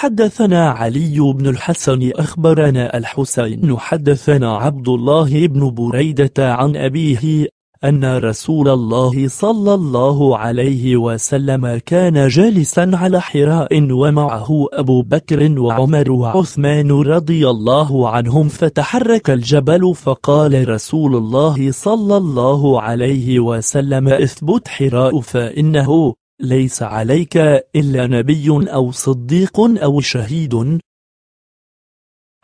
حدثنا علي بن الحسن أخبرنا الحسين حدثنا عبد الله بن بريدة عن أبيه أن رسول الله صلى الله عليه وسلم كان جالسا على حراء ومعه أبو بكر وعمر وعثمان رضي الله عنهم فتحرك الجبل فقال رسول الله صلى الله عليه وسلم اثبت حراء فإنه ليس عليك إلا نبي أو صديق أو شهيد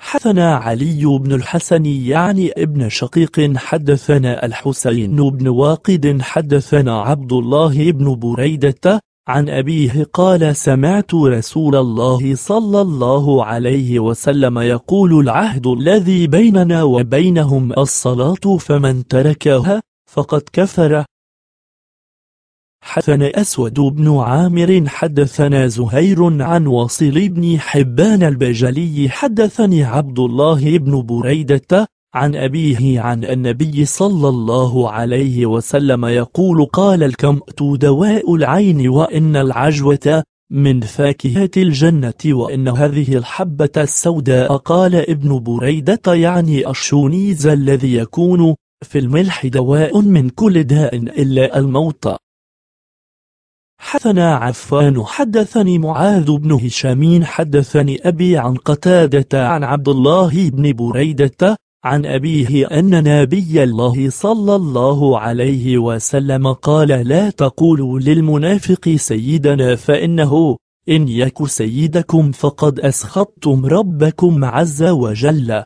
حدثنا علي بن الحسن يعني ابن شقيق حدثنا الحسين بن واقد حدثنا عبد الله بن بريدة عن أبيه قال سمعت رسول الله صلى الله عليه وسلم يقول العهد الذي بيننا وبينهم الصلاة فمن تركها فقد كفر حدثنا أسود بن عامر حدثنا زهير عن واصل بن حبان البجلي حدثني عبد الله بن بريدة عن أبيه عن النبي صلى الله عليه وسلم يقول قال الكمأت دواء العين وإن العجوة من فاكهة الجنة وإن هذه الحبة السوداء قال ابن بريدة يعني الشونيز الذي يكون في الملح دواء من كل داء إلا الموت حدثنا عفان حدثني معاذ بن هشام حدثني أبي عن قتادة عن عبد الله بن بريدة عن أبيه أن نبي الله صلى الله عليه وسلم قال لا تقولوا للمنافق سيدنا فإنه إن يك سيدكم فقد أسخطتم ربكم عز وجل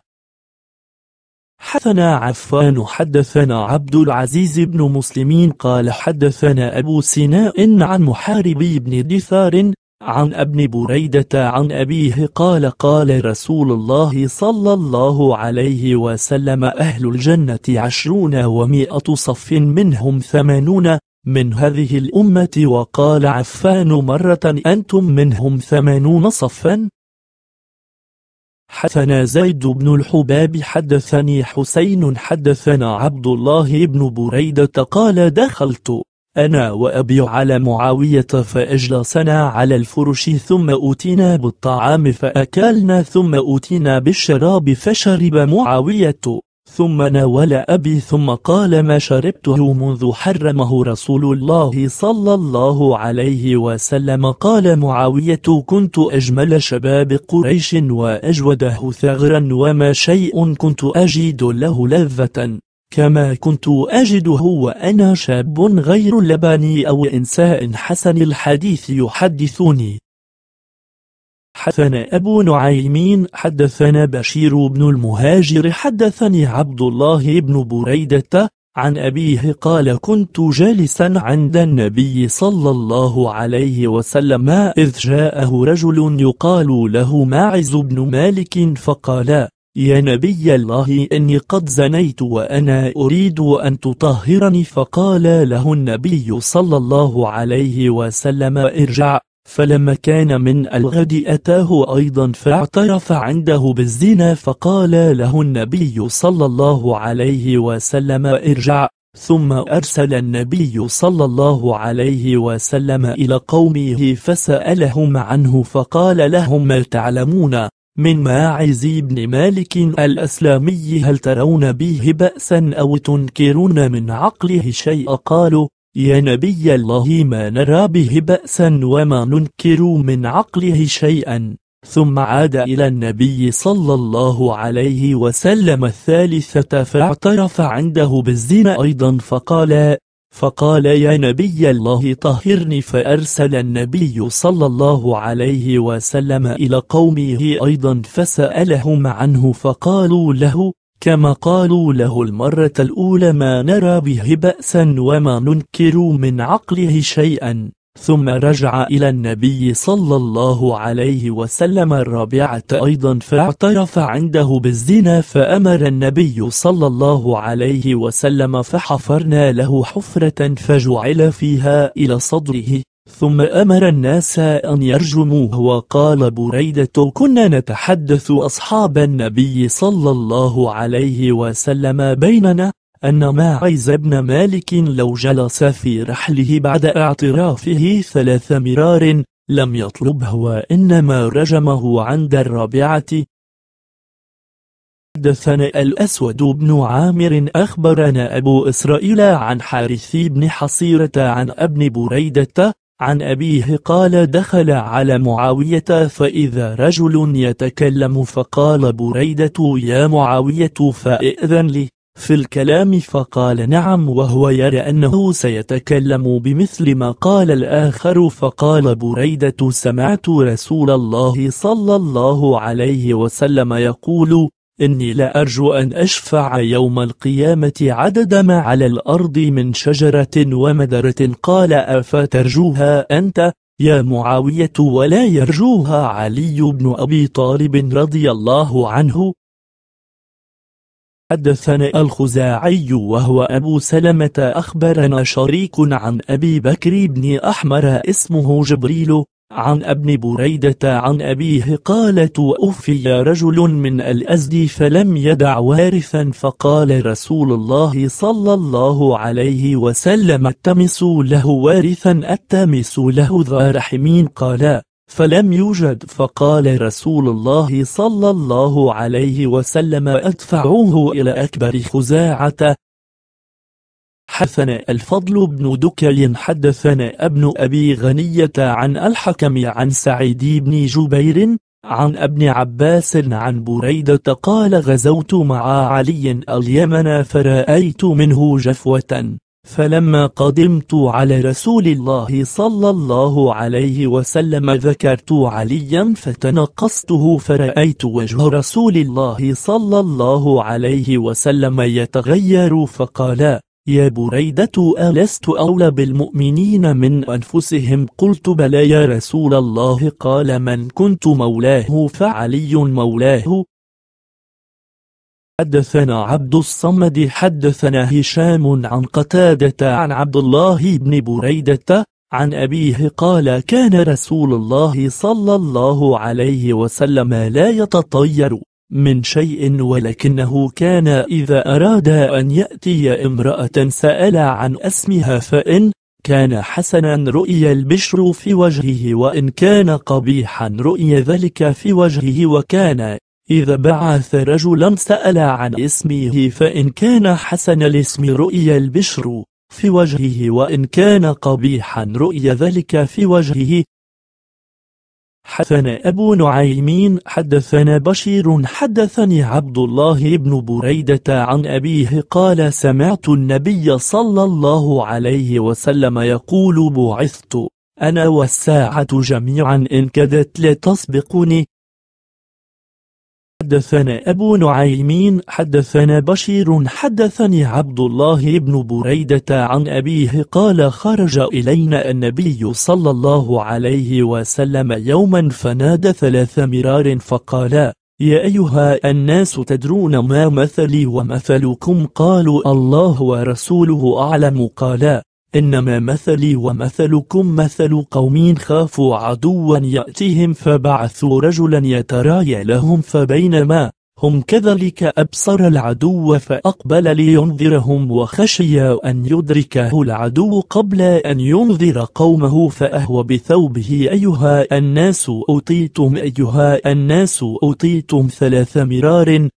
حدثنا عفان حدثنا عبد العزيز بن مسلمين قال حدثنا أبو سناء عن محاربي بن دثار عن ابن بريدة عن أبيه قال قال رسول الله صلى الله عليه وسلم أهل الجنة عشرون ومائة صف منهم ثمانون من هذه الأمة وقال عفان مرة أنتم منهم ثمانون صفا حدثنا زيد بن الحباب حدثني حسين حدثنا عبد الله بن بريدة قال دخلت أنا وأبي على معاوية فأجلسنا على الفرش ثم أوتينا بالطعام فأكلنا ثم أوتينا بالشراب فشرب معاوية ثم ناول أبي ثم قال ما شربته منذ حرمه رسول الله صلى الله عليه وسلم قال معاوية كنت أجمل شباب قريش وأجوده ثغرا وما شيء كنت أجد له لذة كما كنت أجده وأنا شاب غير لباني أو إنساء حسن الحديث يحدثني حدثنا أبو نعيمين حدثنا بشير بن المهاجر حدثني عبد الله بن بريدة عن أبيه قال كنت جالسا عند النبي صلى الله عليه وسلم إذ جاءه رجل يقال له ماعز بن مالك فقال يا نبي الله إني قد زنيت وأنا أريد أن تطهرني فقال له النبي صلى الله عليه وسلم ارجع فلما كان من الغد أتاه أيضا فاعترف عنده بالزنا فقال له النبي صلى الله عليه وسلم ارجع ثم أرسل النبي صلى الله عليه وسلم إلى قومه فسألهم عنه فقال لهم ما تعلمون من ماعز بن مالك الأسلامي هل ترون به بأسا أو تنكرون من عقله شيء قالوا يا نبي الله ما نرى به بأسا وما ننكر من عقله شيئا ثم عاد إلى النبي صلى الله عليه وسلم الثالثة فاعترف عنده بالزنا أيضا فقال فقال يا نبي الله طهرني فأرسل النبي صلى الله عليه وسلم إلى قومه أيضا فسألهم عنه فقالوا له كما قالوا له المرة الأولى ما نرى به بأسا وما ننكر من عقله شيئا ثم رجع إلى النبي صلى الله عليه وسلم الرابعة أيضا فاعترف عنده بالزنا فأمر النبي صلى الله عليه وسلم فحفرنا له حفرة فجعل فيها إلى صدره ثم أمر الناس أن يرجموه وقال بريدة كنا نتحدث أصحاب النبي صلى الله عليه وسلم بيننا أن ماعز بن مالك لو جلس في رحله بعد اعترافه ثلاث مرار لم يطلبه وإنما رجمه عند الرابعة حدثنا الأسود بن عامر أخبرنا أبو إسرائيل عن حارث بن حصيرة عن ابن بريدة عن أبيه قال دخل على معاوية فإذا رجل يتكلم فقال بريدة يا معاوية فإئذن لي في الكلام فقال نعم وهو يرى أنه سيتكلم بمثل ما قال الآخر فقال بريدة سمعت رسول الله صلى الله عليه وسلم يقول إني لا أرجو أن أشفع يوم القيامة عدد ما على الأرض من شجرة ومدرة قال أفترجوها أنت يا معاوية ولا يرجوها علي بن أبي طالب رضي الله عنه حدثنا الخزاعي وهو أبو سلمة أخبرنا شريك عن أبي بكر بن أحمر اسمه جبريل عن ابن بريدة عن أبيه قال توفي رجل من الأزد فلم يدع وارثا فقال رسول الله صلى الله عليه وسلم التمسوا له وارثا التمسوا له ذا رحمين قال فلم يوجد فقال رسول الله صلى الله عليه وسلم أدفعوه إلى أكبر خزاعة حدثنا الفضل بن دكي حدثنا ابن أبي غنية عن الحكم عن سعيد بن جبير عن ابن عباس عن بريدة قال غزوت مع علي اليمن فرأيت منه جفوة فلما قدمت على رسول الله صلى الله عليه وسلم ذكرت عليا فتنقصته فرأيت وجه رسول الله صلى الله عليه وسلم يتغير فقال يا بريدة ألست أولى بالمؤمنين من أنفسهم قلت بلى يا رسول الله قال من كنت مولاه فعلي مولاه حدثنا عبد الصمد حدثنا هشام عن قتادة عن عبد الله بن بريدة عن أبيه قال كان رسول الله صلى الله عليه وسلم لا يتطير من شيء ولكنه كان إذا أراد أن يأتي امرأة سأل عن اسمها فإن كان حسنا رؤي البشر في وجهه وإن كان قبيحا رؤي ذلك في وجهه وكان إذا بعث رجلا سأل عن اسمه فإن كان حسن الاسم رؤي البشر في وجهه وإن كان قبيحا رؤي ذلك في وجهه حدثنا أبو نعيمين حدثنا بشير حدثني عبد الله بن بريدة عن أبيه قال سمعت النبي صلى الله عليه وسلم يقول بعثت أنا والساعة جميعا إن كدت لتسبقني حدثنا أبو نعيمين حدثنا بشير حدثني عبد الله بن بريدة عن أبيه قال خرج إلينا النبي صلى الله عليه وسلم يوما فنادى ثلاث مرار فقال يا أيها الناس تدرون ما مثلي ومثلكم قالوا الله ورسوله أعلم قالا إنما مثلي ومثلكم مثل قوم خافوا عدوا يأتيهم فبعثوا رجلا يترايا لهم فبينما هم كذلك أبصر العدو فأقبل لينذرهم وخشي أن يدركه العدو قبل أن ينذر قومه فأهوى بثوبه أيها الناس أوتيتم أيها الناس أوتيتم ثلاث مرار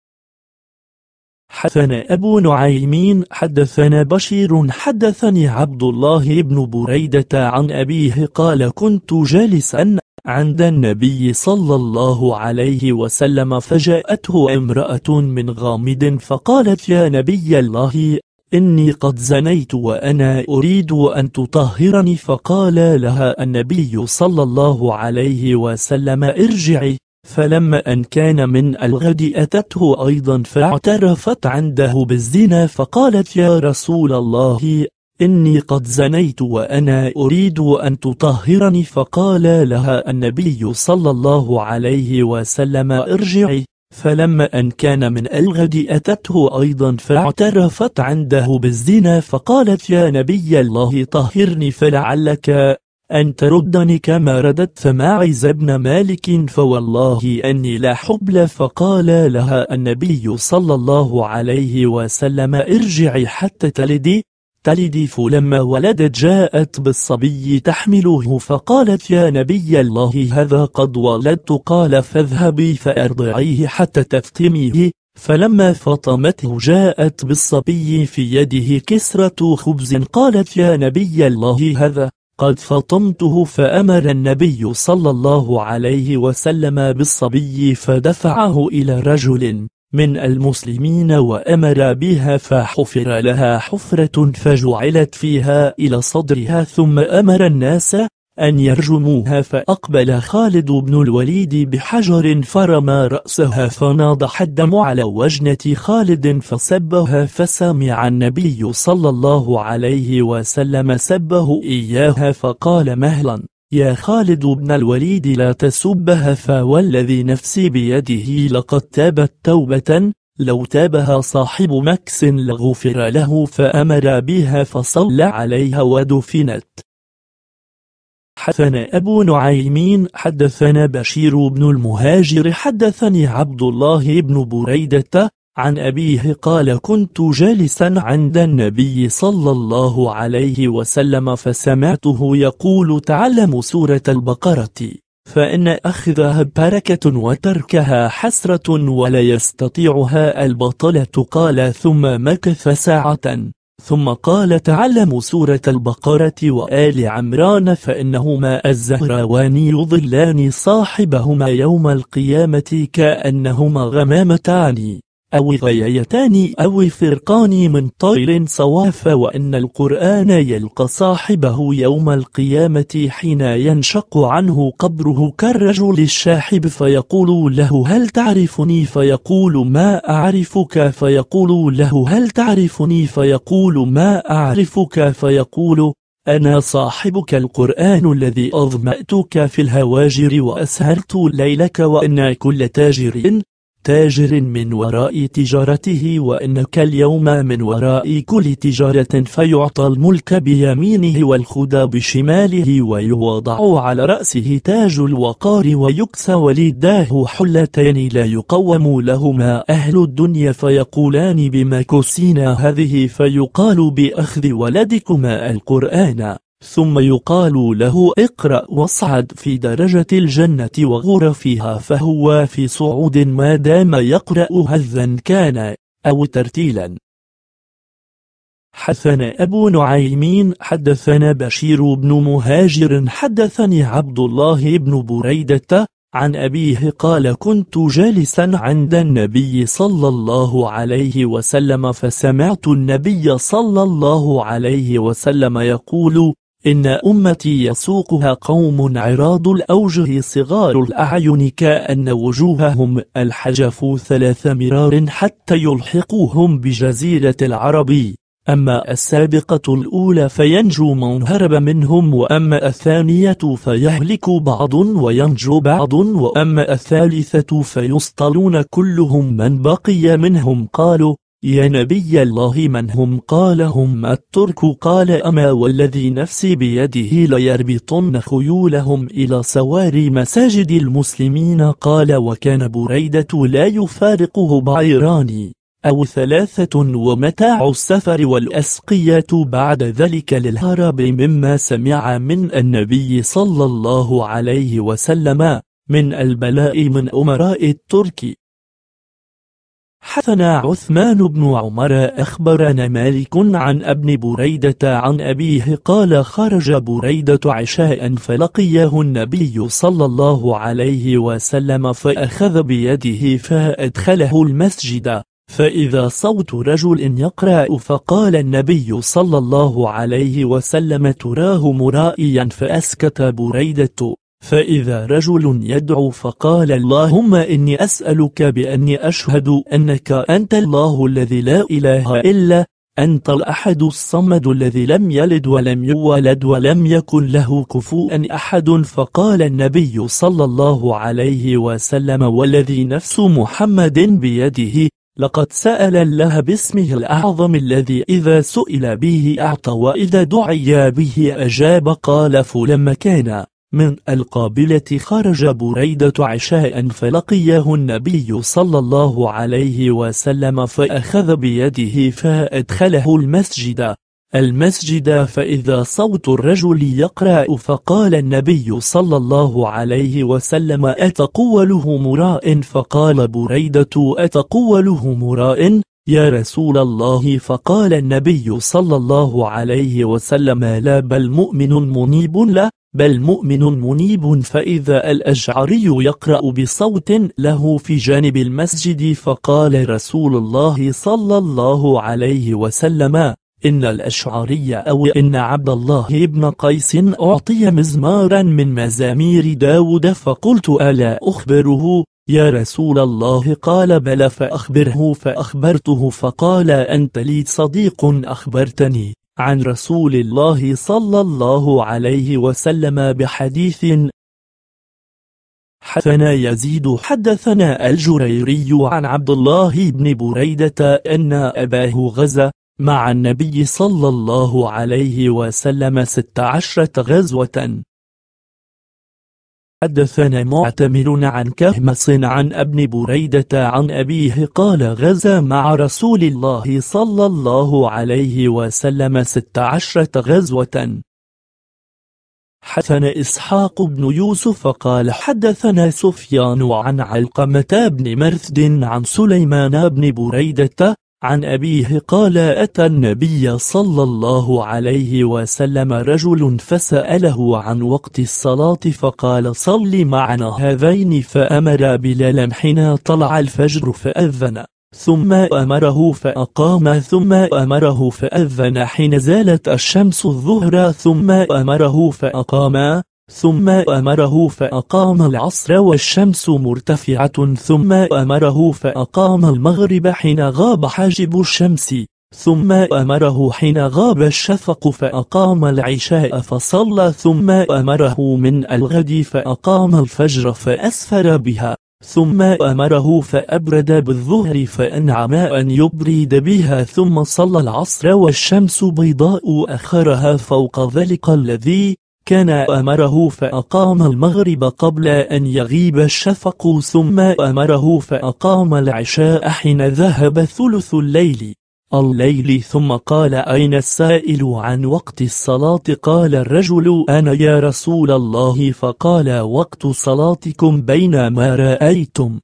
حدثنا أبو نعيمين حدثنا بشير حدثني عبد الله بن بريدة عن أبيه قال كنت جالسا عند النبي صلى الله عليه وسلم فجاءته امرأة من غامد فقالت يا نبي الله إني قد زنيت وأنا أريد أن تطهرني فقال لها النبي صلى الله عليه وسلم ارجعي فلما أن كان من الغد أتته أيضا فاعترفت عنده بالزنا فقالت يا رسول الله إني قد زنيت وأنا أريد أن تطهرني فقال لها النبي صلى الله عليه وسلم ارجعي فلما أن كان من الغد أتته أيضا فاعترفت عنده بالزنا فقالت يا نبي الله طهرني فلعلك أن تردني كما رددت فماعز ابن مالك فوالله أني لا حبل فقال لها النبي صلى الله عليه وسلم ارجعي حتى تلدي تلدي فلما ولدت جاءت بالصبي تحمله فقالت يا نبي الله هذا قد ولدت قال فاذهبي فأرضعيه حتى تفطميه فلما فطمته جاءت بالصبي في يده كسرة خبز قالت يا نبي الله هذا قد فطمته فأمر النبي صلى الله عليه وسلم بالصبي فدفعه إلى رجل من المسلمين وأمر بها فحفر لها حفرة فجعلت فيها إلى صدرها ثم أمر الناس أن يرجموها فأقبل خالد بن الوليد بحجر فرمى رأسها فناضح الدم على وجنة خالد فسبها فسمع النبي صلى الله عليه وسلم سبه إياها فقال مهلا يا خالد بن الوليد لا تسبها فوالذي نفسي بيده لقد تابت توبة لو تابها صاحب مكس لغفر له فأمر بها فصلى عليها ودفنت حدثنا أبو نعيمين حدثنا بشير بن المهاجر حدثني عبد الله بن بريدة عن أبيه قال كنت جالسا عند النبي صلى الله عليه وسلم فسمعته يقول تعلم سورة البقرة فإن أخذها بركة وتركها حسرة ولا يستطيعها البطلة قال ثم مكث ساعة ثم قال تعلموا سورة البقرة وآل عمران فإنهما الزهراوان يضلان صاحبهما يوم القيامة كأنهما غمامتان أو غييتان أو فرقان من طير صواف وأن القرآن يلقى صاحبه يوم القيامة حين ينشق عنه قبره كالرجل الشاحب فيقول له هل تعرفني فيقول ما أعرفك فيقول له هل تعرفني فيقول ما أعرفك فيقول أنا صاحبك القرآن الذي أظمأتك في الهواجر وأسهرت ليلك وأن كل تاجر تاجر من وراء تجارته وإنك اليوم من وراء كل تجارة فيعطى الملك بيمينه والخدى بشماله ويوضع على رأسه تاج الوقار ويكسى ولداه حلتين لا يقوم لهما أهل الدنيا فيقولان بما كسينا هذه فيقال بأخذ ولدكما القرآن ثم يقال له اقرأ واصعد في درجة الجنة وغرفها فهو في صعود ما دام يقرأ هذا كان أو ترتيلا حدثنا أبو نعيمين حدثنا بشير بن مهاجر حدثني عبد الله بن بريدة عن أبيه قال كنت جالسا عند النبي صلى الله عليه وسلم فسمعت النبي صلى الله عليه وسلم يقول إن أمتي يسوقها قوم عراض الأوجه صغار الأعين كأن وجوههم الحجف ثلاث مرار حتى يلحقوهم بجزيرة العرب أما السابقة الأولى فينجو من هرب منهم وأما الثانية فيهلك بعض وينجو بعض وأما الثالثة فيصطلون كلهم من بقي منهم قالوا يا نبي الله من هم قال هم الترك قال أما والذي نفسي بيده ليربطن خيولهم إلى سواري مساجد المسلمين قال وكان بريدة لا يفارقه بعيراني أو ثلاثة ومتاع السفر والأسقية بعد ذلك للهرب مما سمع من النبي صلى الله عليه وسلم من البلاء من أمراء الترك حثنا عثمان بن عمر أخبرنا مالك عن ابن بريدة عن أبيه قال خرج بريدة عشاء فلقيه النبي صلى الله عليه وسلم فأخذ بيده فأدخله المسجد فإذا صوت رجل يقرأ فقال النبي صلى الله عليه وسلم تراه مرائيا فأسكت بريدة فإذا رجل يدعو فقال اللهم إني أسألك بأني أشهد أنك أنت الله الذي لا إله إلا أنت الأحد الصمد الذي لم يلد ولم يولد ولم يكن له كفوا أحد فقال النبي صلى الله عليه وسلم والذي نفس محمد بيده لقد سأل الله باسمه الأعظم الذي إذا سئل به أعطى وإذا دعي به أجاب قال فلما كان من القابلة خرج بريدة عشاء فلقيه النبي صلى الله عليه وسلم فأخذ بيده فأدخله المسجد المسجد فإذا صوت الرجل يقرأ فقال النبي صلى الله عليه وسلم أتقوله مراء فقال بريدة أتقوله مراء يا رسول الله فقال النبي صلى الله عليه وسلم لا بل مؤمن منيب لا بل مؤمن منيب فإذا الأشعري يقرأ بصوت له في جانب المسجد فقال رسول الله صلى الله عليه وسلم إن الأشعري أو إن عبد الله بن قيس أعطي مزمارا من مزامير داود فقلت ألا أخبره يا رسول الله قال بلى فأخبره فأخبرته فقال أنت لي صديق أخبرتني عن رسول الله صلى الله عليه وسلم بحديث حدثنا يزيد حدثنا الجريري عن عبد الله بن بريدة أن أباه غزا مع النبي صلى الله عليه وسلم ست عشرة غزوة حدثنا معتمر عن كهمس عن ابن بريدة عن أبيه قال غزا مع رسول الله صلى الله عليه وسلم ست عشرة غزوة حدثنا إسحاق بن يوسف قال حدثنا سفيان عن علقمة بن مرثد عن سليمان بن بريدة عن أبيه قال أتى النبي صلى الله عليه وسلم رجل فسأله عن وقت الصلاة فقال صل معنا هذين فأمر بلالا حين طلع الفجر فأذن ثم أمره فأقام ثم أمره فأذن حين زالت الشمس الظهر ثم أمره فأقام ثم أمره فأقام العصر والشمس مرتفعة ثم أمره فأقام المغرب حين غاب حاجب الشمس ثم أمره حين غاب الشفق فأقام العشاء فصلى ثم أمره من الغد فأقام الفجر فأسفر بها ثم أمره فأبرد بالظهر فأنعم أن يبرد بها ثم صلى العصر والشمس بيضاء أخرها فوق ذلك الذي كان أمره فأقام المغرب قبل أن يغيب الشفق ثم أمره فأقام العشاء حين ذهب ثلث الليل الليل ثم قال أين السائل عن وقت الصلاة قال الرجل أنا يا رسول الله فقال وقت صلاتكم بين ما رأيتم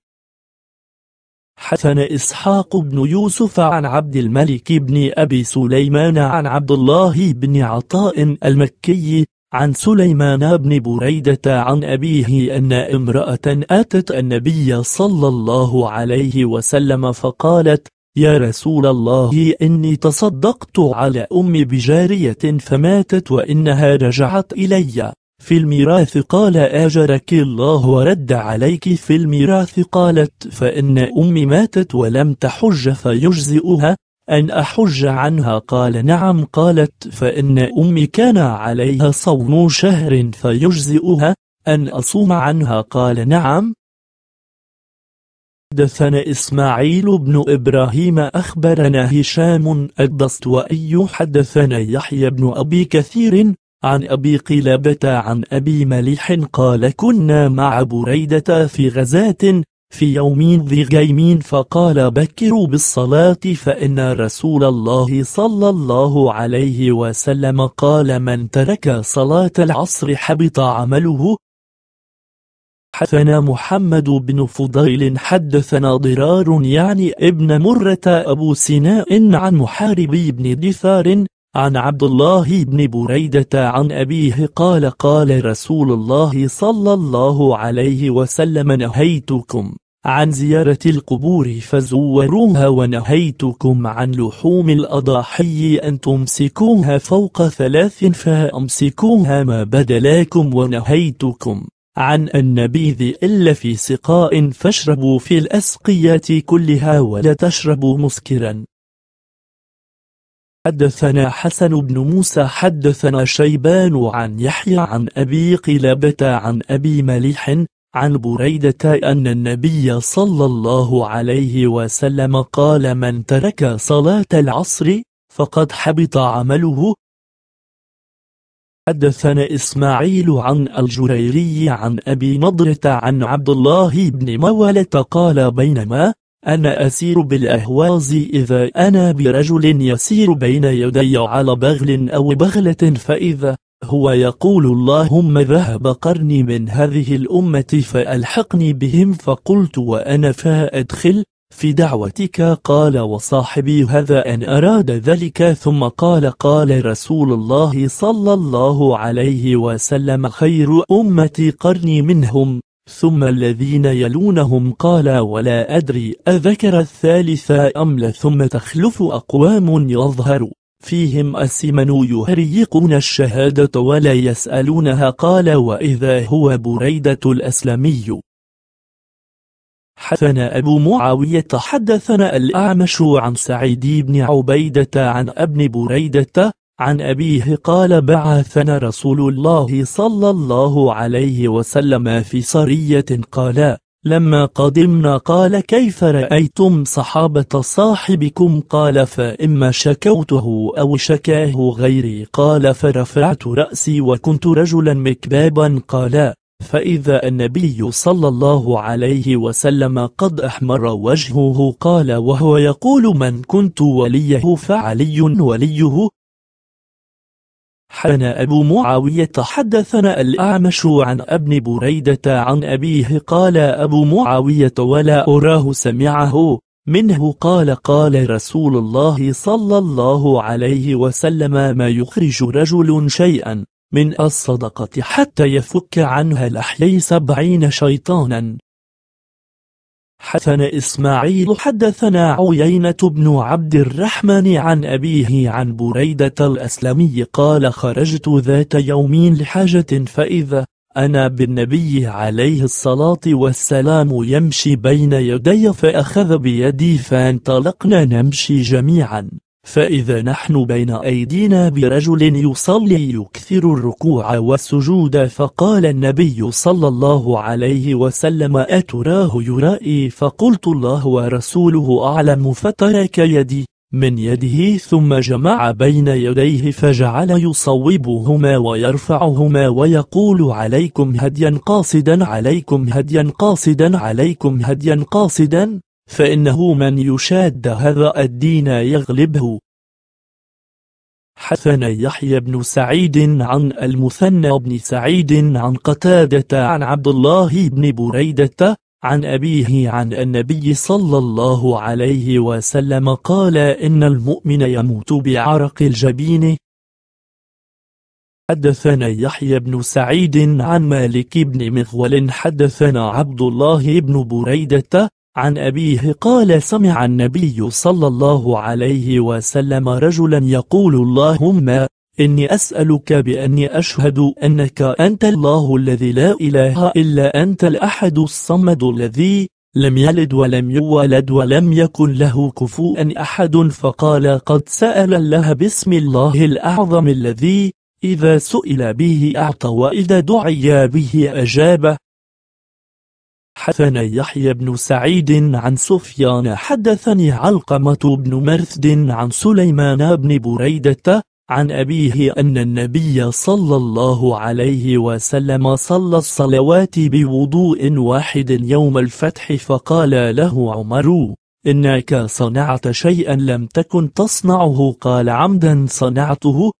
حسن إسحاق بن يوسف عن عبد الملك بن أبي سليمان عن عبد الله بن عطاء المكي عن سليمان بن بريدة عن أبيه أن امرأة أتت النبي صلى الله عليه وسلم فقالت يا رسول الله إني تصدقت على أمي بجارية فماتت وإنها رجعت إلي في الميراث قال آجرك الله ورد عليك في الميراث قالت فإن أمي ماتت ولم تحج فيجزئها أن أحج عنها قال نعم قالت فإن أمي كان عليها صوم شهر فيجزئها أن أصوم عنها قال نعم حدثنا إسماعيل بن إبراهيم أخبرنا هشام وأي حدثنا يحيى بن أبي كثير عن أبي قلابة عن أبي مليح قال كنا مع بريدة في غزاة في يوم ذي غيمين فقال بكروا بالصلاة فإن رسول الله صلى الله عليه وسلم قال من ترك صلاة العصر حبط عمله حدثنا محمد بن فضيل حدثنا ضرار يعني ابن مرة أبو سناء عن محارب بن دثار عن عبد الله بن بريدة عن أبيه قال قال رسول الله صلى الله عليه وسلم نهيتكم عن زيارة القبور فزوروها ونهيتكم عن لحوم الأضاحي أن تمسكوها فوق ثلاث فأمسكوها ما بدلاكم ونهيتكم عن النبيذ إلا في سقاء فاشربوا في الأسقيات كلها ولا تشربوا مسكرا حدثنا حسن بن موسى حدثنا شيبان عن يحيى عن أبي قلابة عن أبي مليح عن بريدة أن النبي صلى الله عليه وسلم قال من ترك صلاة العصر فقد حبط عمله حدثنا إسماعيل عن الجريري عن أبي نضرة عن عبد الله بن مولة قال بينما أنا أسير بالأهواز إذا أنا برجل يسير بين يدي على بغل أو بغلة فإذا هو يقول اللهم ذهب قرني من هذه الأمة فألحقني بهم فقلت وأنا فأدخل في دعوتك قال وصاحبي هذا أن أراد ذلك ثم قال قال رسول الله صلى الله عليه وسلم خير أمتي قرني منهم ثم الذين يلونهم قال ولا أدري أذكر الثالثة أم ثم تخلف أقوام يظهر فيهم السمن يهريقون الشهادة ولا يسألونها قال وإذا هو بريدة الأسلمي حدثنا أبو معاوية حدثنا الأعمش عن سعيد بن عبيدة عن ابن بريدة عن أبيه قال بعثنا رسول الله صلى الله عليه وسلم في صرية قال لما قدمنا قال كيف رأيتم صحابة صاحبكم قال فإما شكوته أو شكاه غيري قال فرفعت رأسي وكنت رجلا مكبابا قال فإذا النبي صلى الله عليه وسلم قد أحمر وجهه قال وهو يقول من كنت وليه فعلي وليه حدثنا أبو معاوية حدثنا الأعمش عن ابن بريدة عن أبيه قال أبو معاوية ولا أراه سمعه منه قال قال رسول الله صلى الله عليه وسلم ما يخرج رجل شيئا من الصدقة حتى يفك عنها لحيي سبعين شيطانا حسن إسماعيل حدثنا عيينة بن عبد الرحمن عن أبيه عن بريدة الأسلمي قال خرجت ذات يوم لحاجة فإذا أنا بالنبي عليه الصلاة والسلام يمشي بين يدي فأخذ بيدي فانطلقنا نمشي جميعا فإذا نحن بين أيدينا برجل يصلي يكثر الركوع والسجود فقال النبي صلى الله عليه وسلم أتراه يرائي فقلت الله ورسوله أعلم فترك يدي من يده ثم جمع بين يديه فجعل يصوبهما ويرفعهما ويقول عليكم هديا قاصدا عليكم هديا قاصدا عليكم هديا قاصدا فإنه من يشاد هذا الدين يغلبه حسن يحيى بن سعيد عن المثنى بن سعيد عن قتادة عن عبد الله بن بريدة عن أبيه عن النبي صلى الله عليه وسلم قال إن المؤمن يموت بعرق الجبين حدثنا يحيى بن سعيد عن مالك بن مغول حدثنا عبد الله بن بريدة عن أبيه قال سمع النبي صلى الله عليه وسلم رجلا يقول اللهم إني أسألك بأني أشهد أنك أنت الله الذي لا إله إلا أنت الأحد الصمد الذي لم يلد ولم يولد ولم يكن له كفوا أحد فقال قد سأل الله باسم الله الأعظم الذي إذا سئل به أعطى وإذا دعي به أجابه حدثنا يحيى بن سعيد عن سفيان حدثني علقمة بن مرثد عن سليمان بن بريدة عن أبيه أن النبي صلى الله عليه وسلم صلى الصلوات بوضوء واحد يوم الفتح فقال له عمر إنك صنعت شيئا لم تكن تصنعه قال عمدا صنعته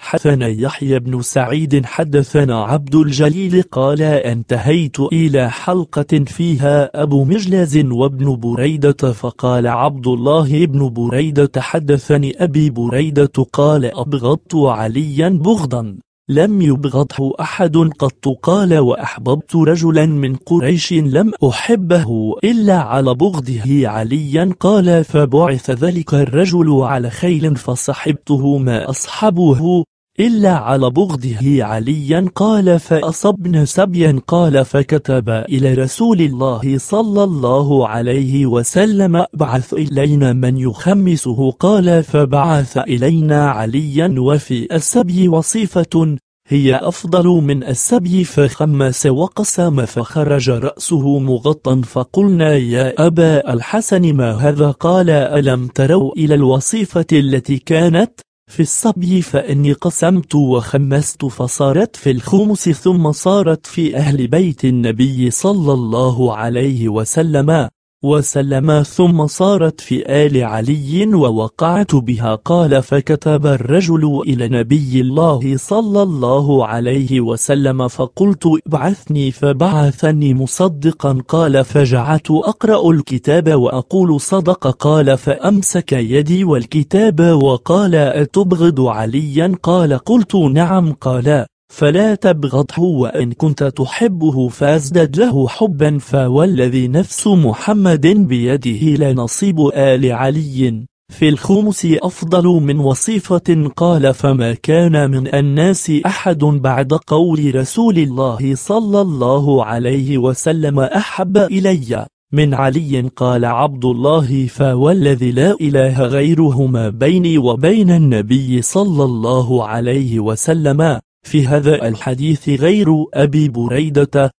حدثنا يحيى بن سعيد حدثنا عبد الجليل قال انتهيت إلى حلقة فيها أبو مجلز وابن بريدة فقال عبد الله بن بريدة حدثني أبي بريدة قال أبغضت عليا بغضا لم يبغضه أحد قط قال وأحببت رجلا من قريش لم أحبه إلا على بغضه عليا قال فبعث ذلك الرجل على خيل فصحبته ما أصحبه إلا على بغضه عليا قال فأصبنا سبيا قال فكتب إلى رسول الله صلى الله عليه وسلم ابعث إلينا من يخمسه قال فبعث إلينا عليا وفي السبي وصيفة هي أفضل من السبي فخمس وقسم فخرج رأسه مغطا فقلنا يا أبا الحسن ما هذا قال ألم تروا إلى الوصيفة التي كانت في الصبي فإني قسمت وخمست فصارت في الخمس ثم صارت في أهل بيت النبي صلى الله عليه وسلم وسلم ثم صارت في آل علي ووقعت بها قال فكتب الرجل إلى نبي الله صلى الله عليه وسلم فقلت ابعثني فبعثني مصدقا قال فجعت أقرأ الكتاب وأقول صدق قال فأمسك يدي والكتاب وقال أتبغض عليا قال قلت نعم قال فلا تبغضه وإن كنت تحبه فازدد له حبا فوالذي نفس محمد بيده لنصيب آل علي في الخمس أفضل من وصيفة قال فما كان من الناس أحد بعد قول رسول الله صلى الله عليه وسلم أحب إلي من علي قال عبد الله فوالذي لا إله غيرهما بيني وبين النبي صلى الله عليه وسلم في هذا الحديث غير أبي بريدة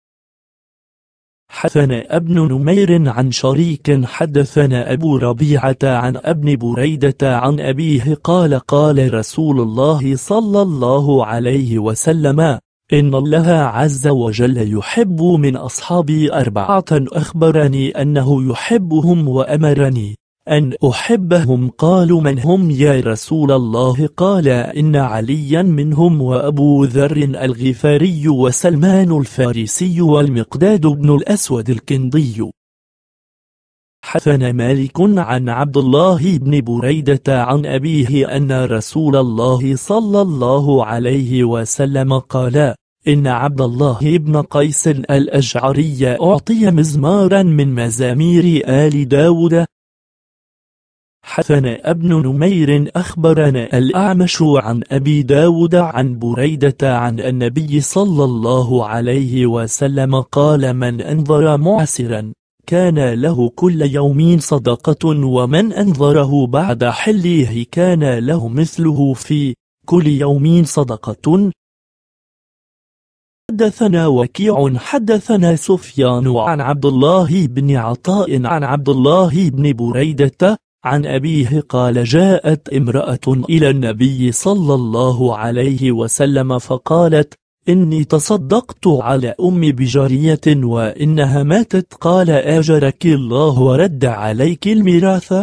حدثنا ابن نمير عن شريك حدثنا أبو ربيعة عن ابن بريدة عن أبيه قال قال رسول الله صلى الله عليه وسلم إن الله عز وجل يحب من أصحابي أربعة أخبرني أنه يحبهم وأمرني أن أحبهم قالوا من هم يا رسول الله قال إن عليا منهم وأبو ذر الغفاري وسلمان الفارسي والمقداد بن الأسود الكندي حثنا مالك عن عبد الله بن بريدة عن أبيه أن رسول الله صلى الله عليه وسلم قال إن عبد الله بن قيس الأشعري أعطي مزمارا من مزامير آل داود حدثنا ابن نمير أخبرنا الأعمش عن أبي داود عن بريدة عن النبي صلى الله عليه وسلم قال من أنظر معسرا كان له كل يوم صدقة ومن أنظره بعد حليه كان له مثله في كل يوم صدقة حدثنا وكيع حدثنا سفيان عن عبد الله بن عطاء عن عبد الله بن بريدة عن أبيه قال جاءت امرأة إلى النبي صلى الله عليه وسلم فقالت إني تصدقت على أمي بجارية وإنها ماتت قال آجرك الله ورد عليك الميراث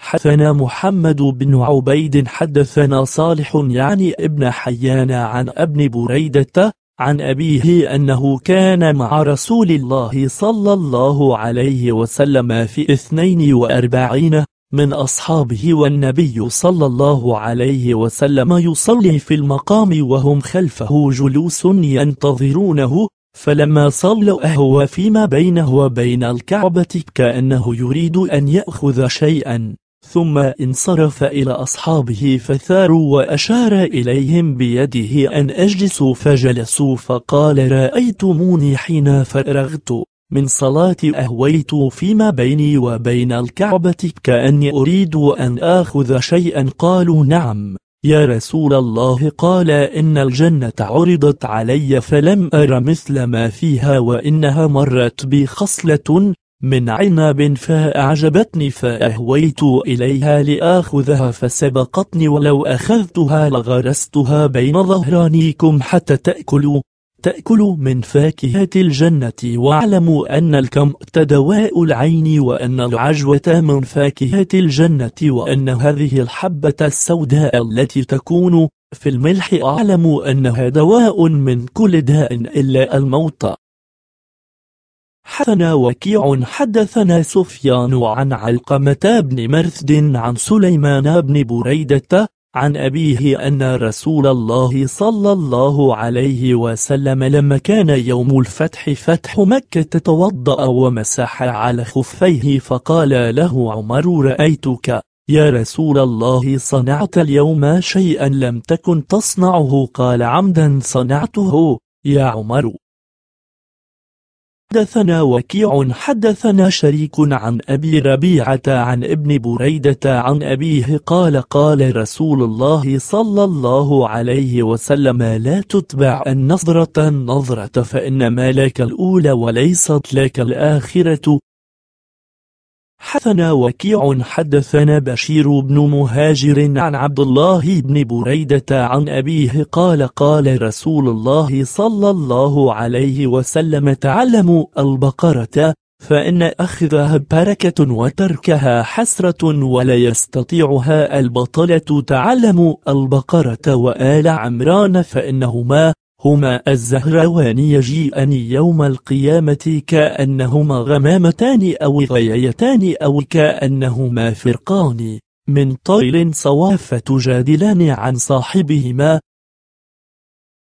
حدثنا محمد بن عبيد حدثنا صالح يعني ابن حيان عن ابن بريدة عن أبيه أنه كان مع رسول الله صلى الله عليه وسلم في 42 من أصحابه والنبي صلى الله عليه وسلم يصلي في المقام وهم خلفه جلوس ينتظرونه فلما صلى هو فيما بينه وبين الكعبة كأنه يريد أن يأخذ شيئا ثم انصرف إلى أصحابه فثاروا وأشار إليهم بيده أن أجلسوا فجلسوا فقال رأيتموني حين فرغت من صلاة أهويت فيما بيني وبين الكعبة كأني أريد أن آخذ شيئا قالوا نعم يا رسول الله قال إن الجنة عرضت علي فلم أر مثل ما فيها وإنها مرت بخصلة من عنب فأعجبتني فأهويت إليها لآخذها فسبقتني ولو أخذتها لغرستها بين ظهرانيكم حتى تأكلوا تأكل من فاكهة الجنة واعلموا أن الكمت دواء العين وأن العجوة من فاكهة الجنة وأن هذه الحبة السوداء التي تكون في الملح أعلموا أنها دواء من كل داء إلا الموت حدثنا وكيع حدثنا سفيان عن علقمة بن مرثد عن سليمان بن بريدة عن أبيه أن رسول الله صلى الله عليه وسلم لما كان يوم الفتح فتح مكة توضأ ومسح على خفيه فقال له عمر رأيتك يا رسول الله صنعت اليوم شيئا لم تكن تصنعه قال عمدا صنعته يا عمر حدثنا وكيع حدثنا شريك عن أبي ربيعة عن ابن بريدة عن أبيه قال قال رسول الله صلى الله عليه وسلم لا تتبع النظرة النظرة فإن مالك الأولى وليست لك الآخرة حدثنا وكيع حدثنا بشير بن مهاجر عن عبد الله بن بريدة عن أبيه قال قال رسول الله صلى الله عليه وسلم تعلموا البقرة فإن أخذها بركة وتركها حسرة ولا يستطيعها البطلة تعلموا البقرة وآل عمران فإنهما هما الزهروان يجيئان يوم القيامة كأنهما غمامتان أو غييتان أو كأنهما فرقان من طير صواف تجادلان عن صاحبهما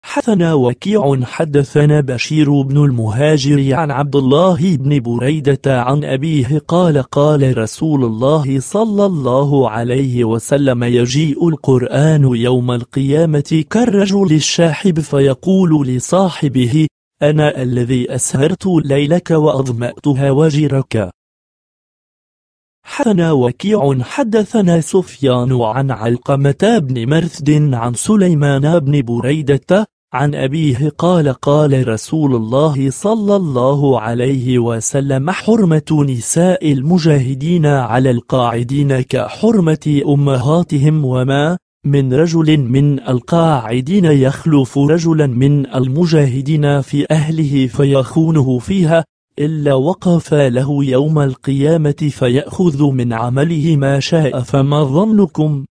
حدثنا وكيع حدثنا بشير بن المهاجر عن عبد الله بن بريدة عن أبيه قال قال رسول الله صلى الله عليه وسلم يجيء القرآن يوم القيامة كالرجل الشاحب فيقول لصاحبه أنا الذي أسهرت ليلك وأظمأت هواجرك حدثنا وكيع حدثنا سفيان عن علقمة بن مرثد عن سليمان بن بريدة عن أبيه قال قال رسول الله صلى الله عليه وسلم حرمة نساء المجاهدين على القاعدين كحرمة أمهاتهم وما من رجل من القاعدين يخلف رجلا من المجاهدين في أهله فيخونه فيها إلا وقف له يوم القيامة فيأخذ من عمله ما شاء فما ظنكم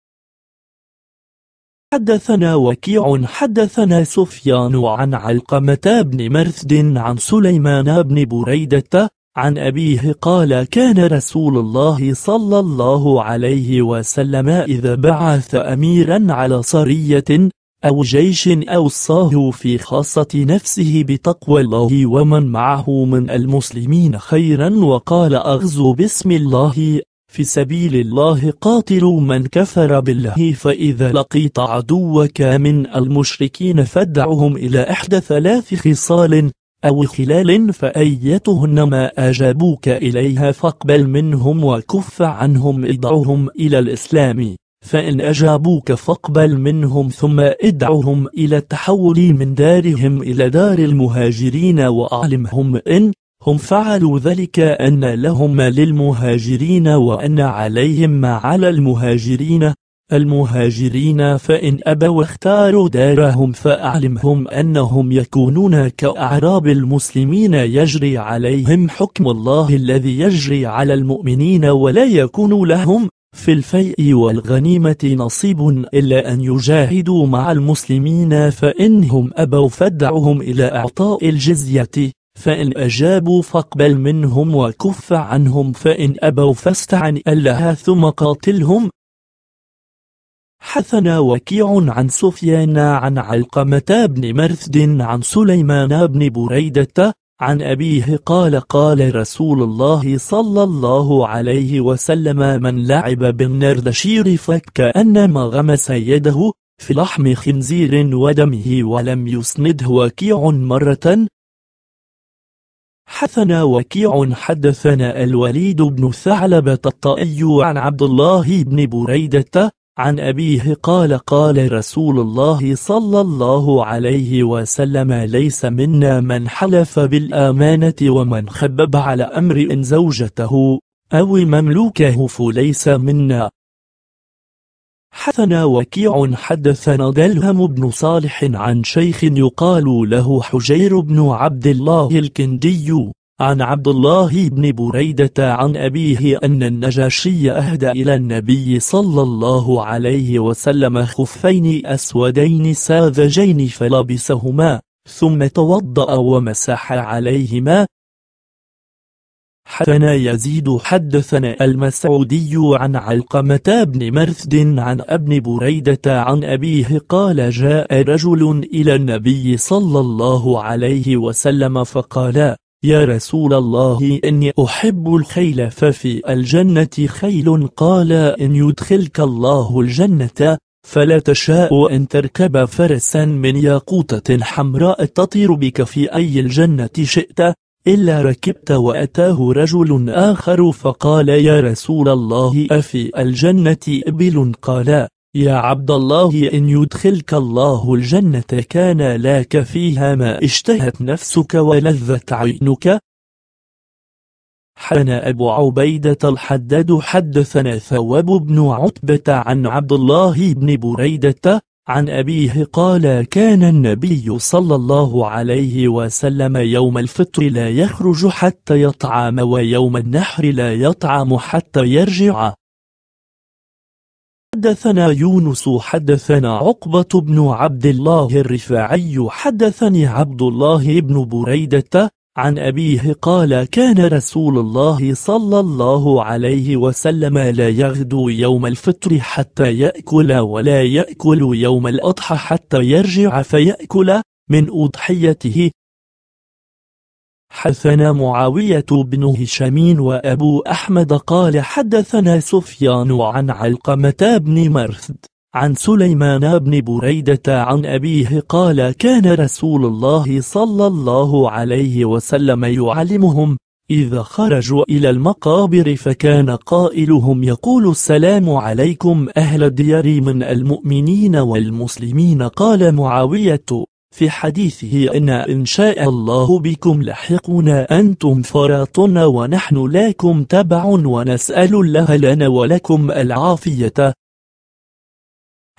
حدثنا وكيع حدثنا سفيان عن علقمة بن مرثد عن سليمان بن بريدة عن أبيه قال كان رسول الله صلى الله عليه وسلم إذا بعث أميرا على صرية أو جيش أوصاه في خاصة نفسه بتقوى الله ومن معه من المسلمين خيرا وقال أغزو باسم الله في سبيل الله قاتلوا من كفر بالله فإذا لقيت عدوك من المشركين فادعهم إلى إحدى ثلاث خصال أو خلال فأيتهن ما أجابوك إليها فاقبل منهم وكف عنهم إدعهم إلى الإسلام فإن أجابوك فاقبل منهم ثم ادعهم إلى التحول من دارهم إلى دار المهاجرين وأعلمهم إن هم فعلوا ذلك أن لهم ما للمهاجرين وأن عليهم ما على المهاجرين المهاجرين فإن أبوا اختاروا دارهم فأعلمهم أنهم يكونون كأعراب المسلمين يجري عليهم حكم الله الذي يجري على المؤمنين ولا يكون لهم في الفيء والغنيمة نصيب إلا أن يجاهدوا مع المسلمين فإنهم أبوا فادعهم إلى إعطاء الجزية فإن أجابوا فاقبل منهم وكف عنهم فإن أبوا فاستعن الله ثم قاتلهم حثنا وكيع عن سفيان عن علقمة بن مرثد عن سليمان بن بريدة عن أبيه قال قال رسول الله صلى الله عليه وسلم من لعب بالنردشير فكأنما غمس يده في لحم خنزير ودمه ولم يسنده وكيع مرة حثنا وكيع حدثنا الوليد بن ثعلبة الطائي عن عبد الله بن بريدة عن أبيه قال قال رسول الله صلى الله عليه وسلم ليس منا من حلف بالأمانة ومن خبب على أمر إن زوجته أو مملوكه فليس منا حثنا وكيع حدثنا دلهم بن صالح عن شيخ يقال له حجير بن عبد الله الكندي عن عبد الله بن بريدة عن أبيه أن النجاشي أهدى إلى النبي صلى الله عليه وسلم خفين أسودين ساذجين فلبسهما ثم توضأ ومسح عليهما حدثنا يزيد حدثنا المسعودي عن علقمة بن مرثد عن ابن بريدة عن أبيه قال جاء رجل إلى النبي صلى الله عليه وسلم فقال يا رسول الله إني أحب الخيل ففي الجنة خيل قال إن يدخلك الله الجنة فلا تشاء أن تركب فرسا من ياقوتة حمراء تطير بك في أي الجنة شئت إلا ركبت وأتاه رجل آخر فقال يا رسول الله أفي الجنة إبل قال يا عبد الله إن يدخلك الله الجنة كان لك فيها ما اشتهت نفسك ولذت عينك حدثنا أبو عبيدة الحداد حدثنا ثواب بن عتبة عن عبد الله بن بريدة عن أبيه قال كان النبي صلى الله عليه وسلم يوم الفطر لا يخرج حتى يطعم ويوم النحر لا يطعم حتى يرجع حدثنا يونس حدثنا عقبة بن عبد الله الرفاعي حدثني عبد الله بن بريدة عن أبيه قال كان رسول الله صلى الله عليه وسلم لا يغدو يوم الفطر حتى يأكل ولا يأكل يوم الأضحى حتى يرجع فيأكل من أضحيته حدثنا معاوية بن هشام وأبو أحمد قال حدثنا سفيان عن علقمة بن مرثد عن سليمان بن بريدة عن أبيه قال كان رسول الله صلى الله عليه وسلم يعلمهم إذا خرجوا إلى المقابر فكان قائلهم يقول السلام عليكم أهل الديار من المؤمنين والمسلمين قال معاوية في حديثه إن إن شاء الله بكم لحقنا أنتم فراطنا ونحن لكم تبع ونسأل الله لنا ولكم العافية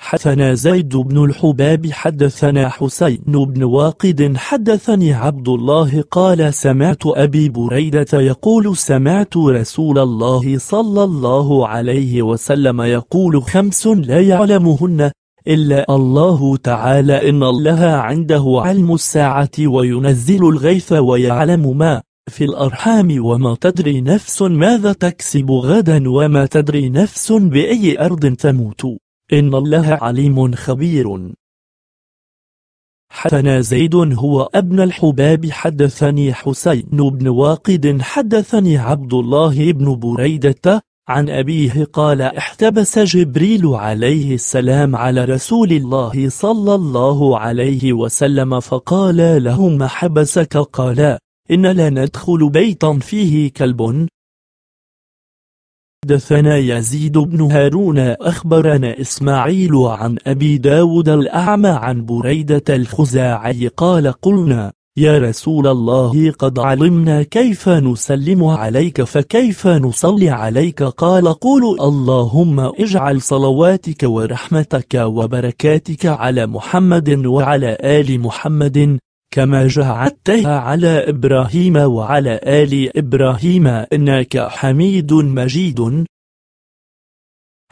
حدثنا زيد بن الحباب حدثنا حسين بن واقد حدثني عبد الله قال سمعت أبي بريدة يقول سمعت رسول الله صلى الله عليه وسلم يقول خمس لا يعلمهن إلا الله تعالى إن الله عنده علم الساعة وينزل الغيث ويعلم ما في الأرحام وما تدري نفس ماذا تكسب غدا وما تدري نفس بأي أرض تموت إن الله عليم خبير حدثنا زيد هو ابن الحباب حدثني حسين بن واقد حدثني عبد الله بن بريدة عن أبيه قال احتبس جبريل عليه السلام على رسول الله صلى الله عليه وسلم فقال له ما حبسك قال إن لا ندخل بيتا فيه كلب دثنا يزيد بن هارون أخبرنا إسماعيل عن أبي داود الأعمى عن بريدة الخزاعي قال قلنا يا رسول الله قد علمنا كيف نسلم عليك فكيف نصلي عليك قال قولوا اللهم اجعل صلواتك ورحمتك وبركاتك على محمد وعلى آل محمد كما جعلتها على إبراهيم وعلى آل إبراهيم إنك حميد مجيد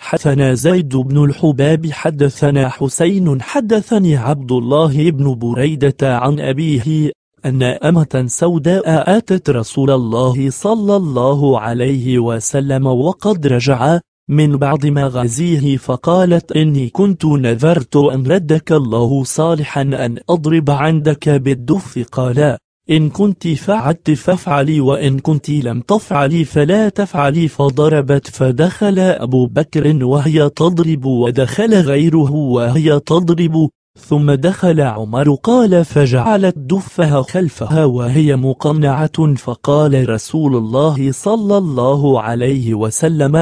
حدثنا زيد بن الحباب حدثنا حسين حدثني عبد الله بن بريدة عن أبيه أن أمة سوداء آتت رسول الله صلى الله عليه وسلم وقد رجع من بعد مغازيه فقالت إني كنت نذرت أن ردك الله صالحا أن أضرب عندك بالدف قال إن كنت فعلت فافعلي وإن كنت لم تفعلي فلا تفعلي فضربت فدخل أبو بكر وهي تضرب ودخل غيره وهي تضرب ثم دخل عمر قال فجعلت دفها خلفها وهي مقنعة فقال رسول الله صلى الله عليه وسلم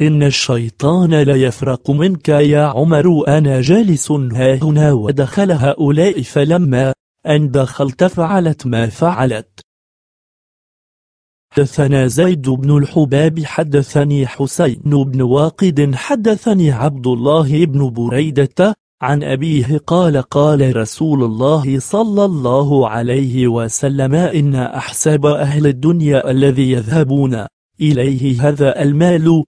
إن الشيطان ليفرق منك يا عمر أنا جالس هاهنا ودخل هؤلاء فلما أن دخلت فعلت ما فعلت حدثنا زيد بن الحباب حدثني حسين بن واقد حدثني عبد الله بن بريدة عن أبيه قال قال رسول الله صلى الله عليه وسلم إن أحساب أهل الدنيا الذي يذهبون إليه هذا المال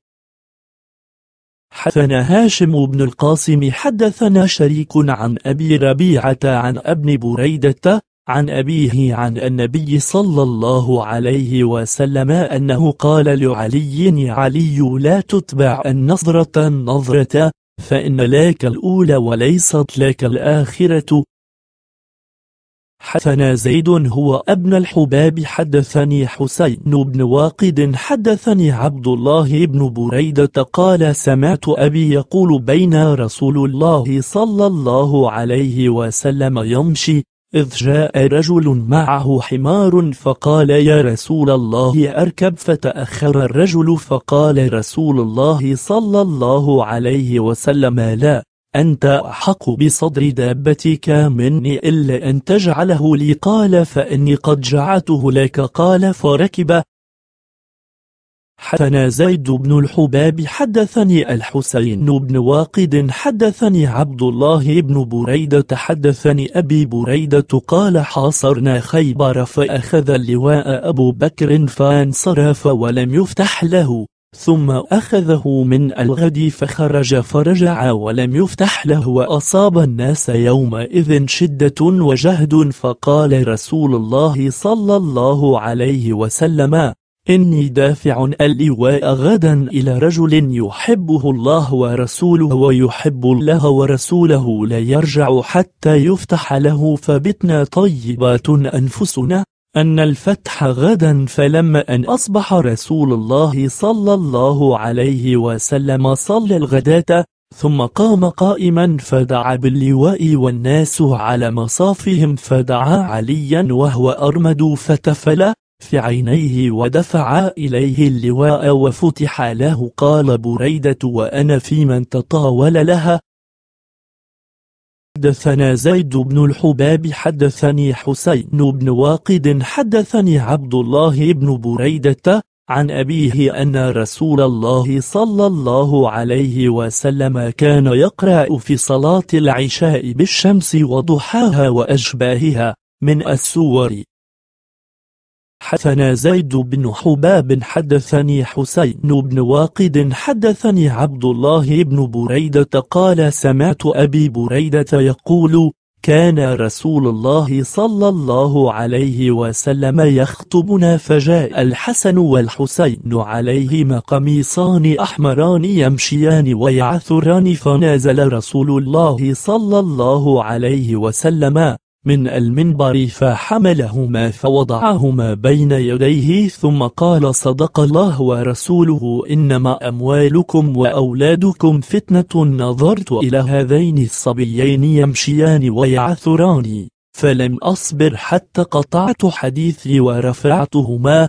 حدثنا هاشم بن القاسم حدثنا شريك عن أبي ربيعة عن ابن بريدة عن أبيه عن النبي صلى الله عليه وسلم أنه قال لعلي علي لا تتبع النظرة النظرة فإن لك الأولى وليست لك الآخرة حدثنا زيد هو ابن الحباب حدثني حسين بن واقد حدثني عبد الله بن بريدة قال سمعت أبي يقول بين رسول الله صلى الله عليه وسلم يمشي إذ جاء رجل معه حمار فقال يا رسول الله أركب فتأخر الرجل فقال رسول الله صلى الله عليه وسلم لا أنت أحق بصدر دابتك مني إلا أن تجعله لي قال فإني قد جعته لك قال فركب حدثنا زيد بن الحباب حدثني الحسين بن واقد حدثني عبد الله بن بريدة حدثني أبي بريدة قال حاصرنا خيبر فأخذ اللواء أبو بكر فانصرف ولم يفتح له ثم أخذه من الغد فخرج فرجع ولم يفتح له وأصاب الناس يومئذ شدة وجهد فقال رسول الله صلى الله عليه وسلم إني دافع اللواء غدا إلى رجل يحبه الله ورسوله ويحب الله ورسوله لا يرجع حتى يفتح له فبتنا طيبات أنفسنا أن الفتح غدا فلما أن أصبح رسول الله صلى الله عليه وسلم صلى الغداة ثم قام قائما فدعا باللواء والناس على مصافهم فدعا عليا وهو أرمد فتفل في عينيه ودفع إليه اللواء وفتح له قال بريدة وأنا في من تطاول لها حدثنا زيد بن الحباب حدثني حسين بن واقد حدثني عبد الله بن بريدة عن أبيه أن رسول الله صلى الله عليه وسلم كان يقرأ في صلاة العشاء بالشمس وضحاها وأشباهها من السور حدثنا زيد بن حباب حدثني حسين بن واقد حدثني عبد الله بن بريدة قال سمعت أبي بريدة يقول كان رسول الله صلى الله عليه وسلم يخطبنا فجاء الحسن والحسين عليهما قميصان أحمران يمشيان ويعثران فنازل رسول الله صلى الله عليه وسلم من المنبر فحملهما فوضعهما بين يديه ثم قال صدق الله ورسوله إنما أموالكم وأولادكم فتنة نظرت إلى هذين الصبيين يمشيان ويعثران فلم أصبر حتى قطعت حديثي ورفعتهما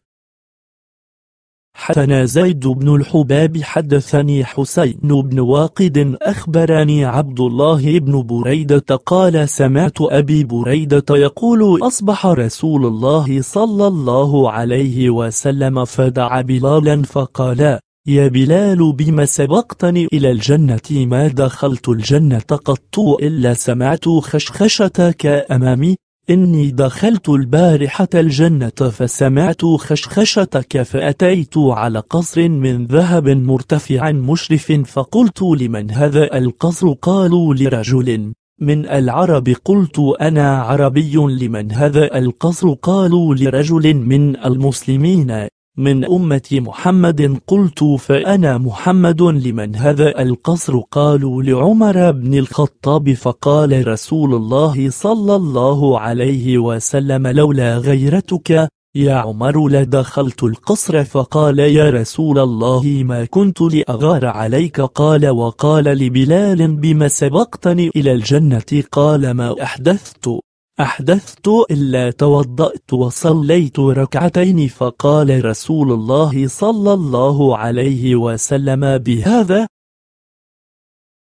حدثنا زيد بن الحباب حدثني حسين بن واقد أخبرني عبد الله بن بريدة قال سمعت أبي بريدة يقول أصبح رسول الله صلى الله عليه وسلم فدعا بلالا فقال يا بلال بما سبقتني إلى الجنة ما دخلت الجنة قط إلا سمعت خشخشتك أمامي إني دخلت البارحة الجنة فسمعت خشخشتك فأتيت على قصر من ذهب مرتفع مشرف فقلت لمن هذا القصر قالوا لرجل من العرب قلت أنا عربي لمن هذا القصر قالوا لرجل من المسلمين من أمة محمد قلت فأنا محمد لمن هذا القصر قالوا لعمر بن الخطاب فقال رسول الله صلى الله عليه وسلم لولا غيرتك يا عمر لدخلت القصر فقال يا رسول الله ما كنت لأغار عليك قال وقال لبلال بما سبقتني إلى الجنة قال ما أحدثت أحدثت إلا توضأت وصليت ركعتين فقال رسول الله صلى الله عليه وسلم بهذا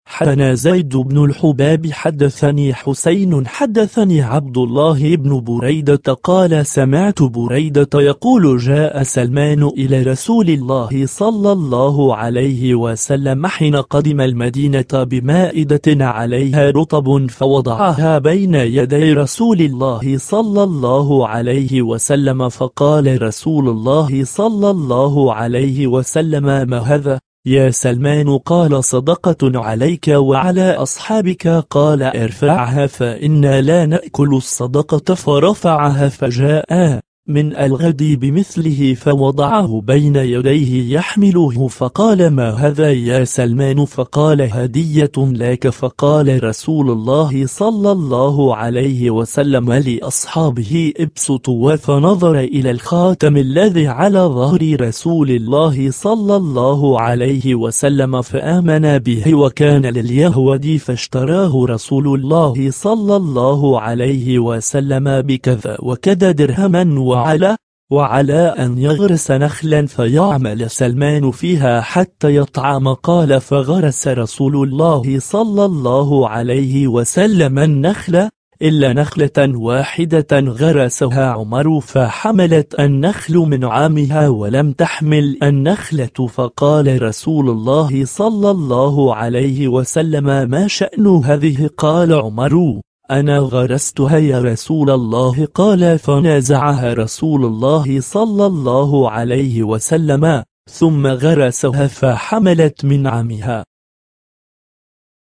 حدثنا زيد بن الحباب حدثني حسين حدثني عبد الله بن بريدة قال سمعت بريدة يقول جاء سلمان إلى رسول الله صلى الله عليه وسلم حين قدم المدينة بمائدة عليها رطب فوضعها بين يدي رسول الله صلى الله عليه وسلم فقال رسول الله صلى الله عليه وسلم ما هذا يا سلمان قال صدقة عليك وعلى أصحابك قال ارفعها فإنا لا نأكل الصدقة فرفعها فجاء من الغد بمثله فوضعه بين يديه يحمله فقال ما هذا يا سلمان فقال هدية لك فقال رسول الله صلى الله عليه وسلم لأصحابه ابسطوا فنظر إلى الخاتم الذي على ظهر رسول الله صلى الله عليه وسلم فآمن به وكان لليهود فاشتراه رسول الله صلى الله عليه وسلم بكذا وكذا درهما و وعلى وعلى أن يغرس نخلا فيعمل سلمان فيها حتى يطعم قال فغرس رسول الله صلى الله عليه وسلم النخلة إلا نخلة واحدة غرسها عمر فحملت النخل من عامها ولم تحمل النخلة فقال رسول الله صلى الله عليه وسلم ما شأن هذه قال عمر أنا غرستها يا رسول الله قال فنازعها رسول الله صلى الله عليه وسلم ثم غرسها فحملت من عمها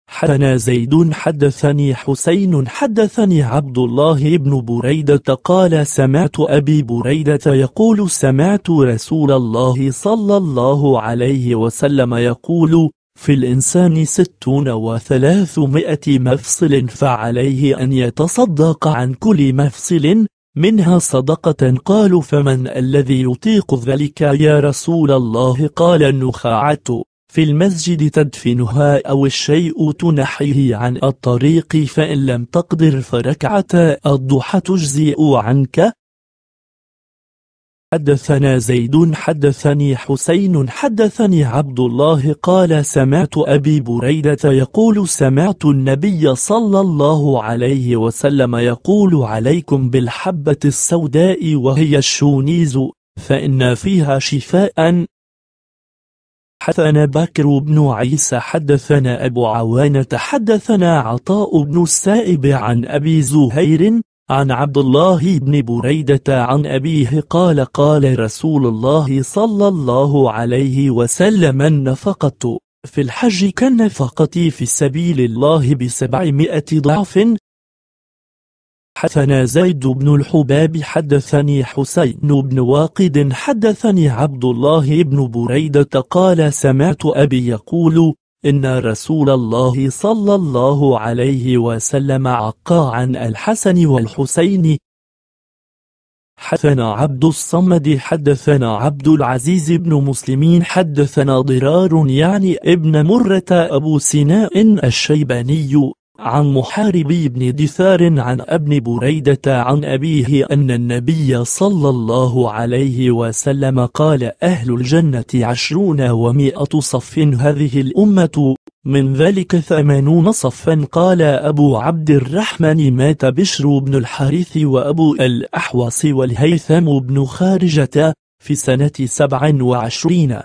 حدثنا زيد حدثني حسين حدثني عبد الله بن بريدة قال سمعت أبي بريدة يقول سمعت رسول الله صلى الله عليه وسلم يقول في الإنسان ستون وثلاثمائة مفصل فعليه أن يتصدق عن كل مفصل منها صدقة قالوا فمن الذي يطيق ذلك يا رسول الله قال النخاعة في المسجد تدفنها أو الشيء تنحيه عن الطريق فإن لم تقدر فركعة الضحى تجزئ عنك حدثنا زيد حدثني حسين حدثني عبد الله قال سمعت أبي بريدة يقول سمعت النبي صلى الله عليه وسلم يقول عليكم بالحبة السوداء وهي الشونيز فإن فيها شفاء حدثنا بكر بن عيسى حدثنا أبو عوانة حدثنا عطاء بن السائب عن أبي زهير عن عبد الله بن بريدة عن أبيه قال قال رسول الله صلى الله عليه وسلم النفقة في الحج كالنفقة في سبيل الله بسبعمائة ضعف حدثنا زيد بن الحباب حدثني حسين بن واقد حدثني عبد الله بن بريدة قال سمعت أبي يقول إن رسول الله صلى الله عليه وسلم عقا عن الحسن والحسين حدثنا عبد الصمد حدثنا عبد العزيز بن مسلمين حدثنا ضرار يعني ابن مرة أبو سناء الشيباني عن محاربي بن دثار عن ابن بريدة عن أبيه أن النبي صلى الله عليه وسلم قال أهل الجنة عشرون ومائة صف هذه الأمة من ذلك ثمانون صفا قال أبو عبد الرحمن مات بشر بن الحارث وأبو الأحوص والهيثم بن خارجة في سنة سبع وعشرين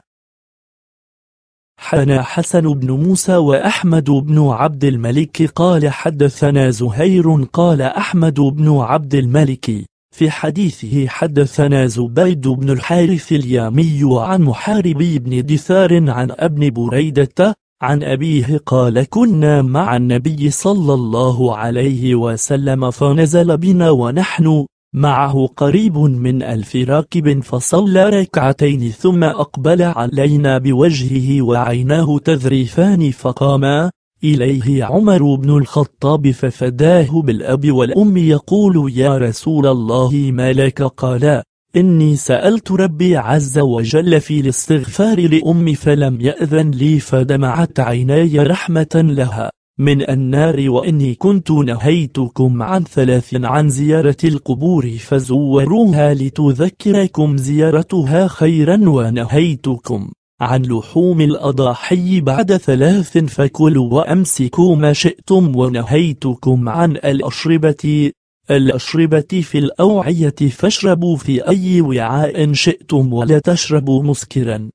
حدثنا حسن بن موسى وأحمد بن عبد الملك قال حدثنا زهير قال أحمد بن عبد الملك في حديثه حدثنا زبيد بن الحارث اليامي عن محارب بن دثار عن ابن بريدة عن أبيه قال كنا مع النبي صلى الله عليه وسلم فنزل بنا ونحن معه قريب من ألف راكب فصلى ركعتين ثم أقبل علينا بوجهه وعيناه تذريفان فقاما إليه عمر بن الخطاب ففداه بالأب والأم يقول يا رسول الله ما لك قالا إني سألت ربي عز وجل في الاستغفار لأمي فلم يأذن لي فدمعت عيناي رحمة لها من النار وإني كنت نهيتكم عن ثلاث عن زيارة القبور فزوروها لتذكركم زيارتها خيرا ونهيتكم عن لحوم الأضاحي بعد ثلاث فكلوا وأمسكوا ما شئتم ونهيتكم عن الأشربة الأشربة في الأوعية فاشربوا في أي وعاء شئتم ولا تشربوا مسكرا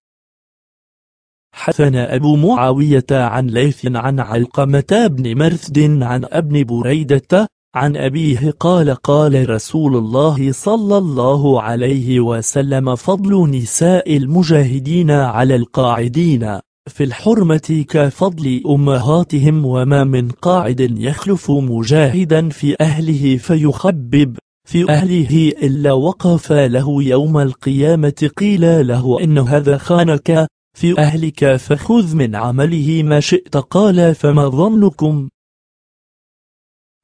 حثنا أبو معاوية عن ليث عن علقمة بن مرثد عن ابن بريدة عن أبيه قال قال رسول الله صلى الله عليه وسلم فضل نساء المجاهدين على القاعدين في الحرمة كفضل أمهاتهم وما من قاعد يخلف مجاهدا في أهله فيخبب في أهله إلا وقف له يوم القيامة قيل له إن هذا خانك في أهلك فخذ من عمله ما شئت قال فما ظنكم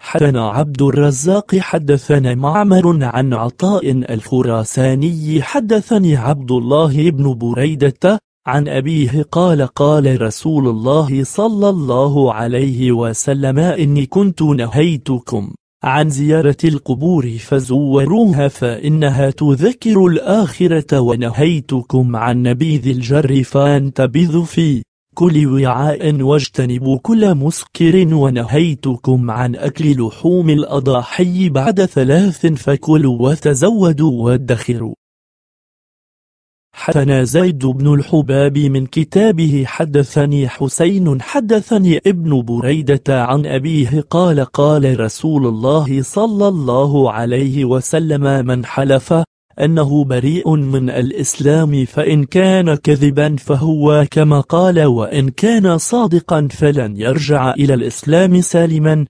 حدثنا عبد الرزاق حدثنا معمر عن عطاء الخراساني حدثني عبد الله بن بريدة عن أبيه قال قال رسول الله صلى الله عليه وسلم إني كنت نهيتكم عن زيارة القبور فزوروها فإنها تذكر الآخرة ونهيتكم عن نبيذ الجر فانتبذ في كل وعاء واجتنبوا كل مسكر ونهيتكم عن أكل لحوم الأضاحي بعد ثلاث فكلوا وتزودوا وادخروا حدثنا زيد بن الحباب من كتابه حدثني حسين حدثني ابن بريدة عن أبيه قال قال رسول الله صلى الله عليه وسلم من حلف أنه بريء من الإسلام فإن كان كذبا فهو كما قال وإن كان صادقا فلن يرجع إلى الإسلام سالما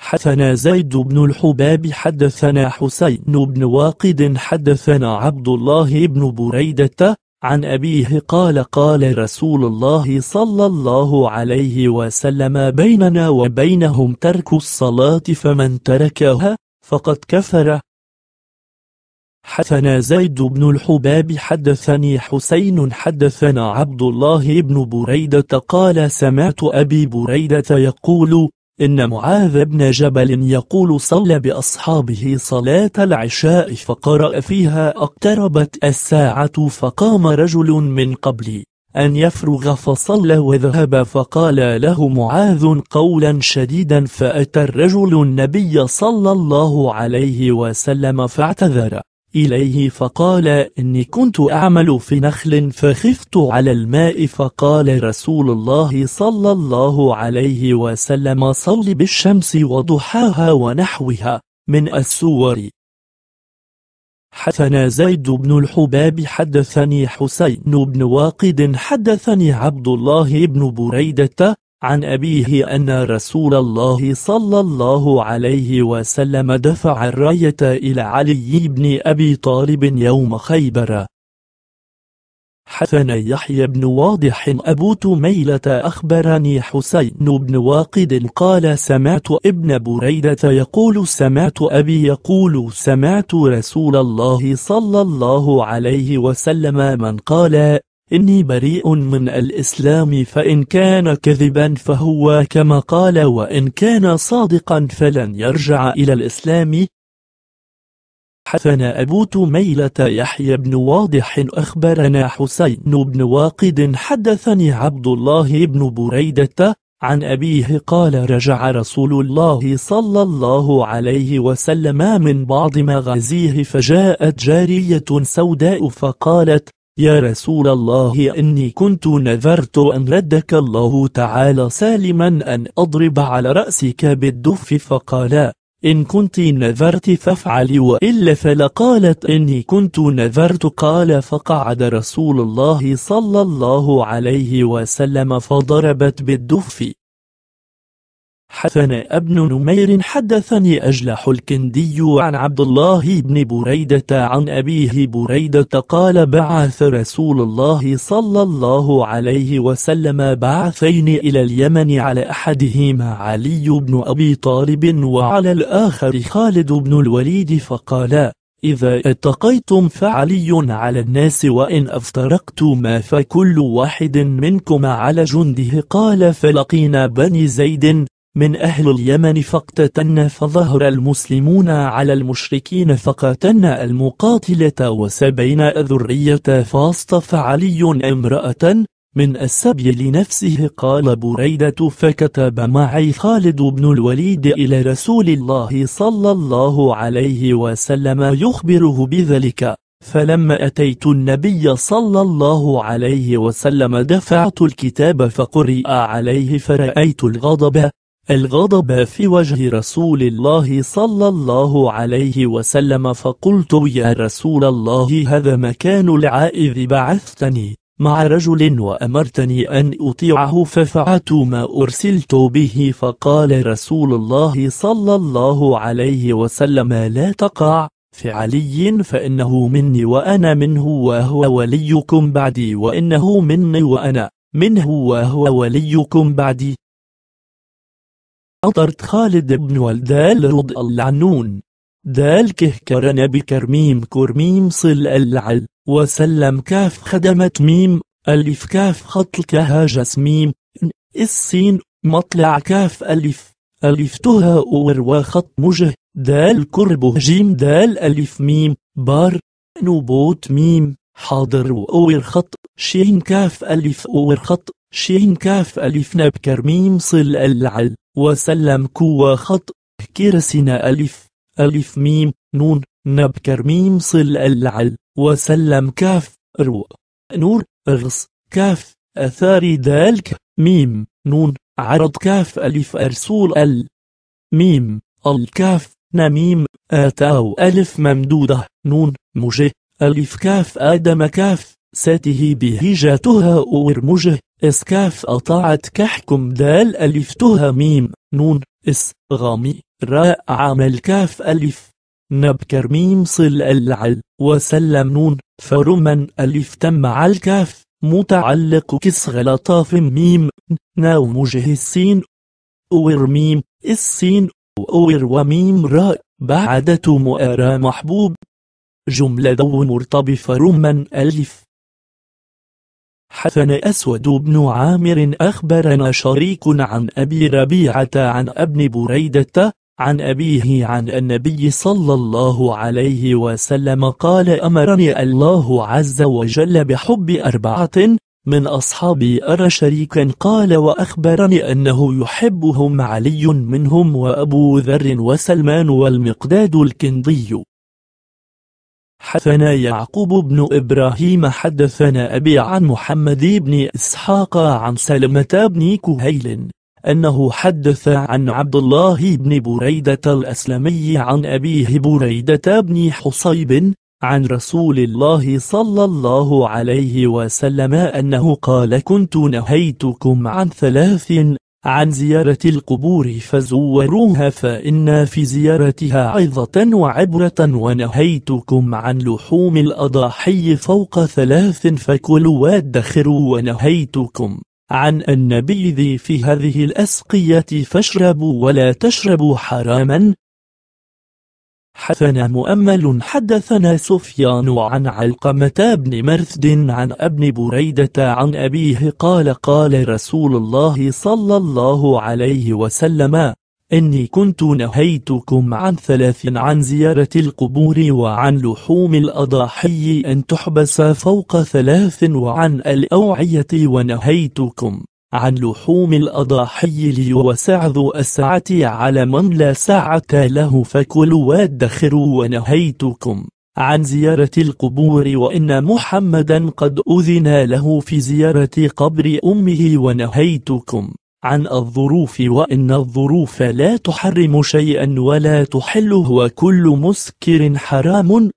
حدثنا زيد بن الحباب حدثنا حسين بن واقد حدثنا عبد الله بن بريدة عن أبيه قال قال رسول الله صلى الله عليه وسلم بيننا وبينهم ترك الصلاة فمن تركها فقد كفر حدثنا زيد بن الحباب حدثني حسين حدثنا عبد الله بن بريدة قال سمعت أبي بريدة يقول إن معاذ بن جبل يقول صلى بأصحابه صلاة العشاء فقرأ فيها اقتربت الساعة فقام رجل من قبلي أن يفرغ فصلى وذهب فقال له معاذ قولا شديدا فأتى الرجل النبي صلى الله عليه وسلم فاعتذر إليه فقال إني كنت أعمل في نخل فخفت على الماء فقال رسول الله صلى الله عليه وسلم صل بالشمس وضحاها ونحوها من السور حدثنا زيد بن الحباب حدثني حسين بن واقد حدثني عبد الله بن بريدة عن أبيه أن رسول الله صلى الله عليه وسلم دفع الراية إلى علي بن أبي طالب يوم خيبر حسن يحيى بن واضح أبو تميلة أخبرني حسين بن واقد قال سمعت ابن بريدة يقول سمعت أبي يقول سمعت رسول الله صلى الله عليه وسلم من قال إني بريء من الإسلام فإن كان كذبا فهو كما قال وإن كان صادقا فلن يرجع إلى الإسلام حثنا أبو تميلة يحيى بن واضح أخبرنا حسين بن واقد حدثني عبد الله بن بريدة عن أبيه قال رجع رسول الله صلى الله عليه وسلم من بعض مغازيه فجاءت جارية سوداء فقالت يا رسول الله إني كنت نذرت أن ردك الله تعالى سالما أن أضرب على رأسك بالدف فقال إن كنت نذرت فافعلي وإلا فلقالت إني كنت نذرت قال فقعد رسول الله صلى الله عليه وسلم فضربت بالدف حدثنا ابن نمير حدثني أجلح الكندي عن عبد الله بن بريدة عن أبيه بريدة قال بعث رسول الله صلى الله عليه وسلم بعثين إلى اليمن على أحدهما علي بن أبي طالب وعلى الآخر خالد بن الوليد فقالا إذا اتقيتم فعلي على الناس وإن أفترقتما فكل واحد منكم على جنده قال فلقينا بني زيد من أهل اليمن فاقتتلنا فظهر المسلمون على المشركين فقاتلنا المقاتلة وسبينا ذرية فاصطف علي امرأة من السبي لنفسه قال بريدة فكتب معي خالد بن الوليد إلى رسول الله صلى الله عليه وسلم يخبره بذلك فلما أتيت النبي صلى الله عليه وسلم دفعت الكتاب فقرئ عليه فرأيت الغضب الغضب في وجه رسول الله صلى الله عليه وسلم فقلت يا رسول الله هذا مكان العائذ بعثتني مع رجل وأمرتني أن أطيعه ففعلت ما أرسلت به فقال رسول الله صلى الله عليه وسلم لا تقع في علي فإنه مني وأنا منه وهو وليكم بعدي وإنه مني وأنا منه وهو وليكم بعدي أطرت خالد بن والدال رض العنون دال كهكرن بكرميم كرميم صل العل وسلم كاف خدمت ميم ألف كاف خطل كها جسميم السين مطلع كاف ألف ألف تها أور وخط مجه دال كربه جيم دال ألف ميم بار نبوت ميم حاضر وأور خط شين كاف ألف أور خط شين كاف ألف نبكر ميم صل العل وسلم كو خط كرسنا ألف ألف ميم نون نبكر ميم صل العل وسلم كاف رو نور رص كاف أثار ذلك ميم نون عرض كاف ألف أرسول ال ميم الكاف نميم آتاو ألف ممدودة نون مجه ألف كاف آدم كاف ساته بهجتها أورمجه إسكاف أطاعت كحكم دال ألف تها ميم نون إس غامي راء عمل كاف ألف نبكر ميم صل العل وسلم نون فرما ألف تم على الكاف متعلق كس غلطاف ميم ناو مجه السين أور ميم السين أور وميم راء بعدة مؤرى محبوب جملة دو مرتبط فرما ألف حسن أسود بن عامر أخبرنا شريك عن أبي ربيعة عن ابن بريدة عن أبيه عن النبي صلى الله عليه وسلم قال أمرني الله عز وجل بحب أربعة من أصحابي أرى شريكا قال وأخبرني أنه يحبهم علي منهم وأبو ذر وسلمان والمقداد الكندي حدثنا يعقوب بن إبراهيم حدثنا أبي عن محمد بن إسحاق عن سلمة بن كهيل أنه حدث عن عبد الله بن بريدة الأسلمي عن أبيه بريدة بن حصيب عن رسول الله صلى الله عليه وسلم أنه قال كنت نهيتكم عن ثلاث عن زيارة القبور فزوروها فإن في زيارتها عظة وعبرة ونهيتكم عن لحوم الأضاحي فوق ثلاث فكلوا وادخروا ونهيتكم عن النبيذ في هذه الأسقية فاشربوا ولا تشربوا حراما حدثنا مؤمل حدثنا سفيان عن علقمة بن مرثد عن ابن بريدة عن أبيه قال قال رسول الله صلى الله عليه وسلم إني كنت نهيتكم عن ثلاث عن زيارة القبور وعن لحوم الأضاحي أن تحبس فوق ثلاث وعن الأوعية ونهيتكم عن لحوم الأضاحي ليوسع ذو السعة على من لا سعة له فكلوا وادخروا ونهيتكم عن زيارة القبور وإن محمدا قد أذن له في زيارة قبر أمه ونهيتكم عن الظروف وإن الظروف لا تحرم شيئا ولا تحله وكل مسكر حرام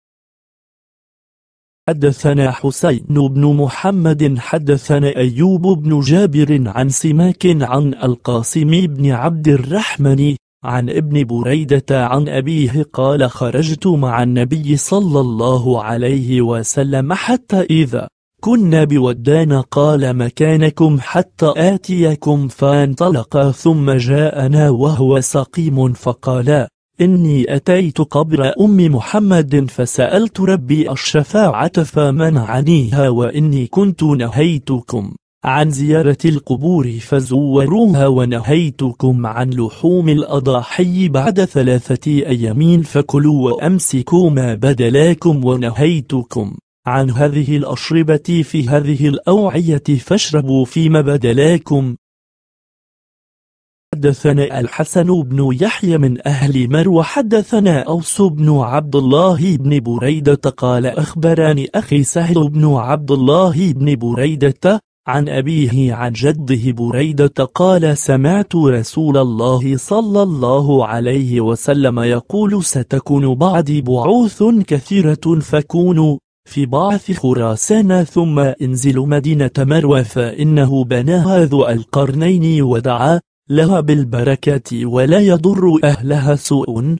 حدثنا حسين بن محمد حدثنا أيوب بن جابر عن سماك عن القاسم بن عبد الرحمن عن ابن بريدة عن أبيه قال خرجت مع النبي صلى الله عليه وسلم حتى إذا كنا بودان قال مكانكم حتى آتيكم فانطلق ثم جاءنا وهو سقيم فقال إني أتيت قبر أم محمد فسألت ربي الشفاعة فمنعنيها وإني كنت نهيتكم عن زيارة القبور فزوروها ونهيتكم عن لحوم الأضاحي بعد ثلاثة أيام فكلوا وأمسكوا ما بدلاكم ونهيتكم عن هذه الأشربة في هذه الأوعية فاشربوا فيما بدلاكم حدثنا الحسن بن يحيى من أهل مروى حدثنا أوس بن عبد الله بن بريدة قال أخبرني أخي سهل بن عبد الله بن بريدة عن أبيه عن جده بريدة قال سمعت رسول الله صلى الله عليه وسلم يقول ستكون بعدي بعوث كثيرة فكونوا في بعث خراسان ثم انزلوا مدينة مروى فإنه بناها ذو القرنين ودعا لها بالبركة ولا يضر أهلها سوء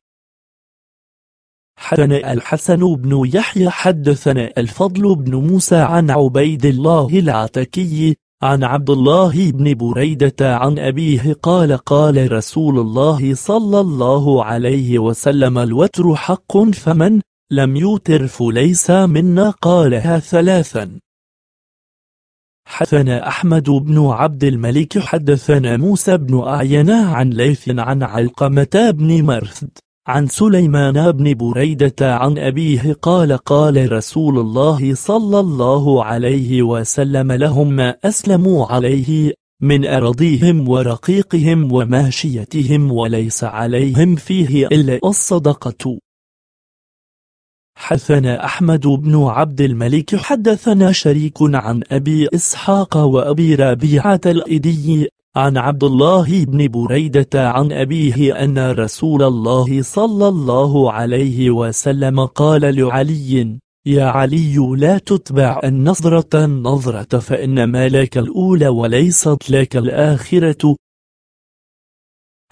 حدثنا الحسن بن يحيى حدثنا الفضل بن موسى عن عبيد الله العتكي عن عبد الله بن بريدة عن أبيه قال قال رسول الله صلى الله عليه وسلم الوتر حق فمن لم يوتر فليس منا قالها ثلاثا حدثنا أحمد بن عبد الملك حدثنا موسى بن أعينا عن ليث عن علقمة بن مرثد عن سليمان بن بريدة عن أبيه قال قال رسول الله صلى الله عليه وسلم لهم ما أسلموا عليه من أراضيهم ورقيقهم وماشيتهم وليس عليهم فيه إلا الصدقة حدثنا أحمد بن عبد الملك حدثنا شريك عن أبي إسحاق وأبي ربيعة الإدي عن عبد الله بن بريدة عن أبيه أن رسول الله صلى الله عليه وسلم قال لعلي يا علي لا تتبع النظرة النظرة فإن مالك الأولى وليست لك الآخرة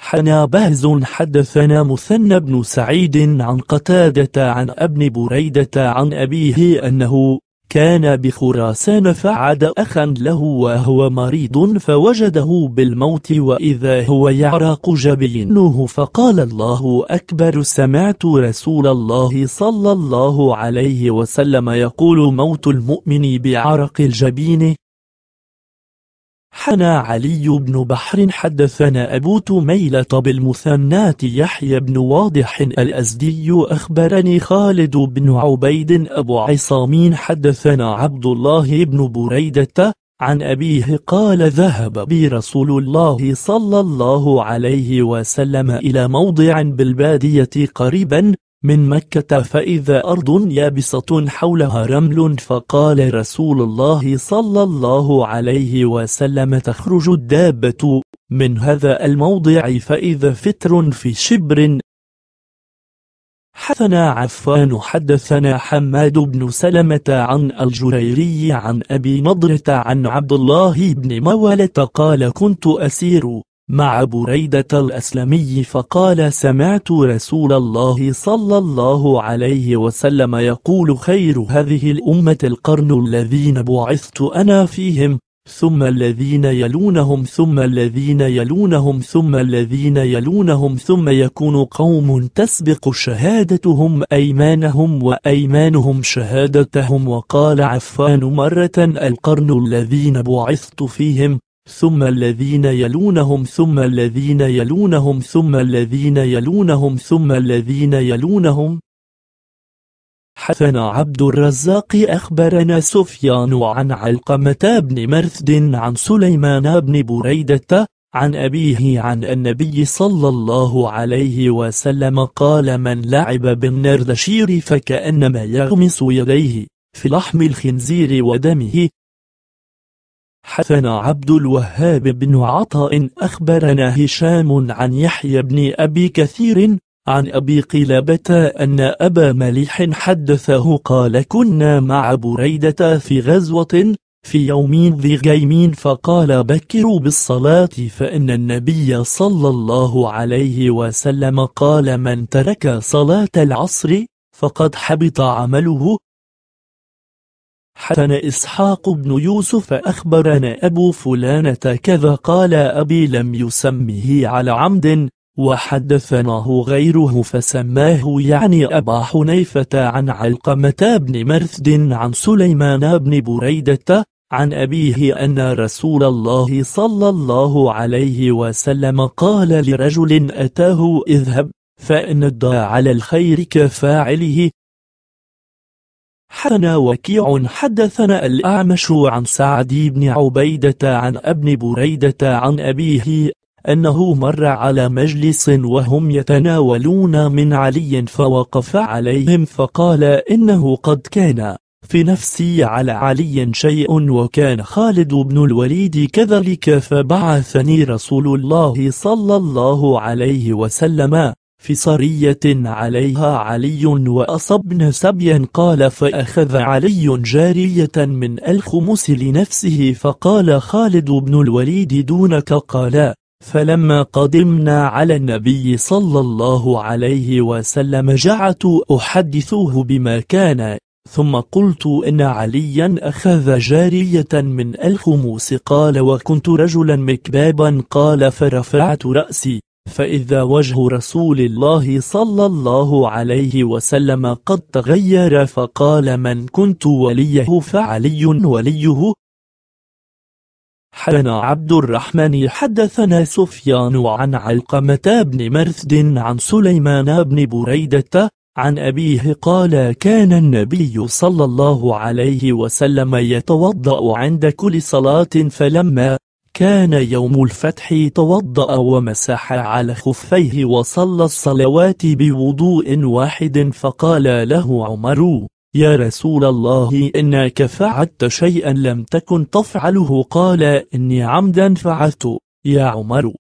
حنا بهز حدثنا مثنى بن سعيد عن قتادة عن ابن بريدة عن أبيه أنه كان بخراسان فعد أخا له وهو مريض فوجده بالموت وإذا هو يعرق جبينه فقال الله أكبر سمعت رسول الله صلى الله عليه وسلم يقول موت المؤمن بعرق الجبين حنا علي بن بحر حدثنا أبو تميلة بالمثنات يحيى بن واضح الأزدي أخبرني خالد بن عبيد أبو عصامين حدثنا عبد الله بن بريدة عن أبيه قال ذهب بي رسول الله صلى الله عليه وسلم إلى موضع بالبادية قريبا من مكة فإذا أرض يابسة حولها رمل فقال رسول الله صلى الله عليه وسلم تخرج الدابة من هذا الموضع فإذا فتر في شبر حدثنا عفان حدثنا حماد بن سلمة عن الجريري عن أبي نضرة عن عبد الله بن مولة قال كنت أسير مع بريدة الأسلمي فقال سمعت رسول الله صلى الله عليه وسلم يقول خير هذه الأمة القرن الذين بعثت أنا فيهم ثم الذين يلونهم ثم الذين يلونهم ثم الذين يلونهم ثم يكون قوم تسبق شهادتهم أيمانهم وأيمانهم شهادتهم وقال عفان مرة القرن الذين بعثت فيهم ثم الذين يلونهم ثم الذين يلونهم ثم الذين يلونهم ثم الذين يلونهم حسن عبد الرزاق أخبرنا سفيان عن علقمة بن مرثد عن سليمان بن بريدة عن أبيه عن النبي صلى الله عليه وسلم قال من لعب بالنردشير فكأنما يغمس يديه في لحم الخنزير ودمه حدثنا عبد الوهاب بن عطاء أخبرنا هشام عن يحيى بن أبي كثير عن أبي قلابة أن أبا مليح حدثه قال كنا مع بريدة في غزوة في يوم ذي غيمين فقال بكروا بالصلاة فإن النبي صلى الله عليه وسلم قال من ترك صلاة العصر فقد حبط عمله حسن إسحاق بن يوسف أخبرنا أبو فلانة كذا قال أبي لم يسمه على عمد وحدثناه غيره فسماه يعني أبا حنيفة عن علقمة بن مرثد عن سليمان بن بريدة عن أبيه أن رسول الله صلى الله عليه وسلم قال لرجل أتاه اذهب فإن الدى على الخير كفاعله حدثنا وكيع حدثنا الأعمش عن سعد بن عبيدة عن ابن بريدة عن أبيه أنه مر على مجلس وهم يتناولون من علي فوقف عليهم فقال إنه قد كان في نفسي على علي شيء وكان خالد بن الوليد كذلك فبعثني رسول الله صلى الله عليه وسلم في صرية عليها علي وأصبن سبيا قال فأخذ علي جارية من الخمس لنفسه فقال خالد بن الوليد دونك قال فلما قدمنا على النبي صلى الله عليه وسلم جعت أحدثوه بما كان ثم قلت إن عليا أخذ جارية من الخموس قال وكنت رجلا مكبابا قال فرفعت رأسي فإذا وجه رسول الله صلى الله عليه وسلم قد تغير فقال من كنت وليه فعلي وليه حدثنا عبد الرحمن حدثنا سفيان عن علقمة بن مرثد عن سليمان بن بريدة عن أبيه قال كان النبي صلى الله عليه وسلم يتوضأ عند كل صلاة فلما كان يوم الفتح توضأ ومسح على خفيه وصلى الصلوات بوضوء واحد فقال له عمر يا رسول الله إنك فعلت شيئا لم تكن تفعله قال إني عمدا فعلت يا عمر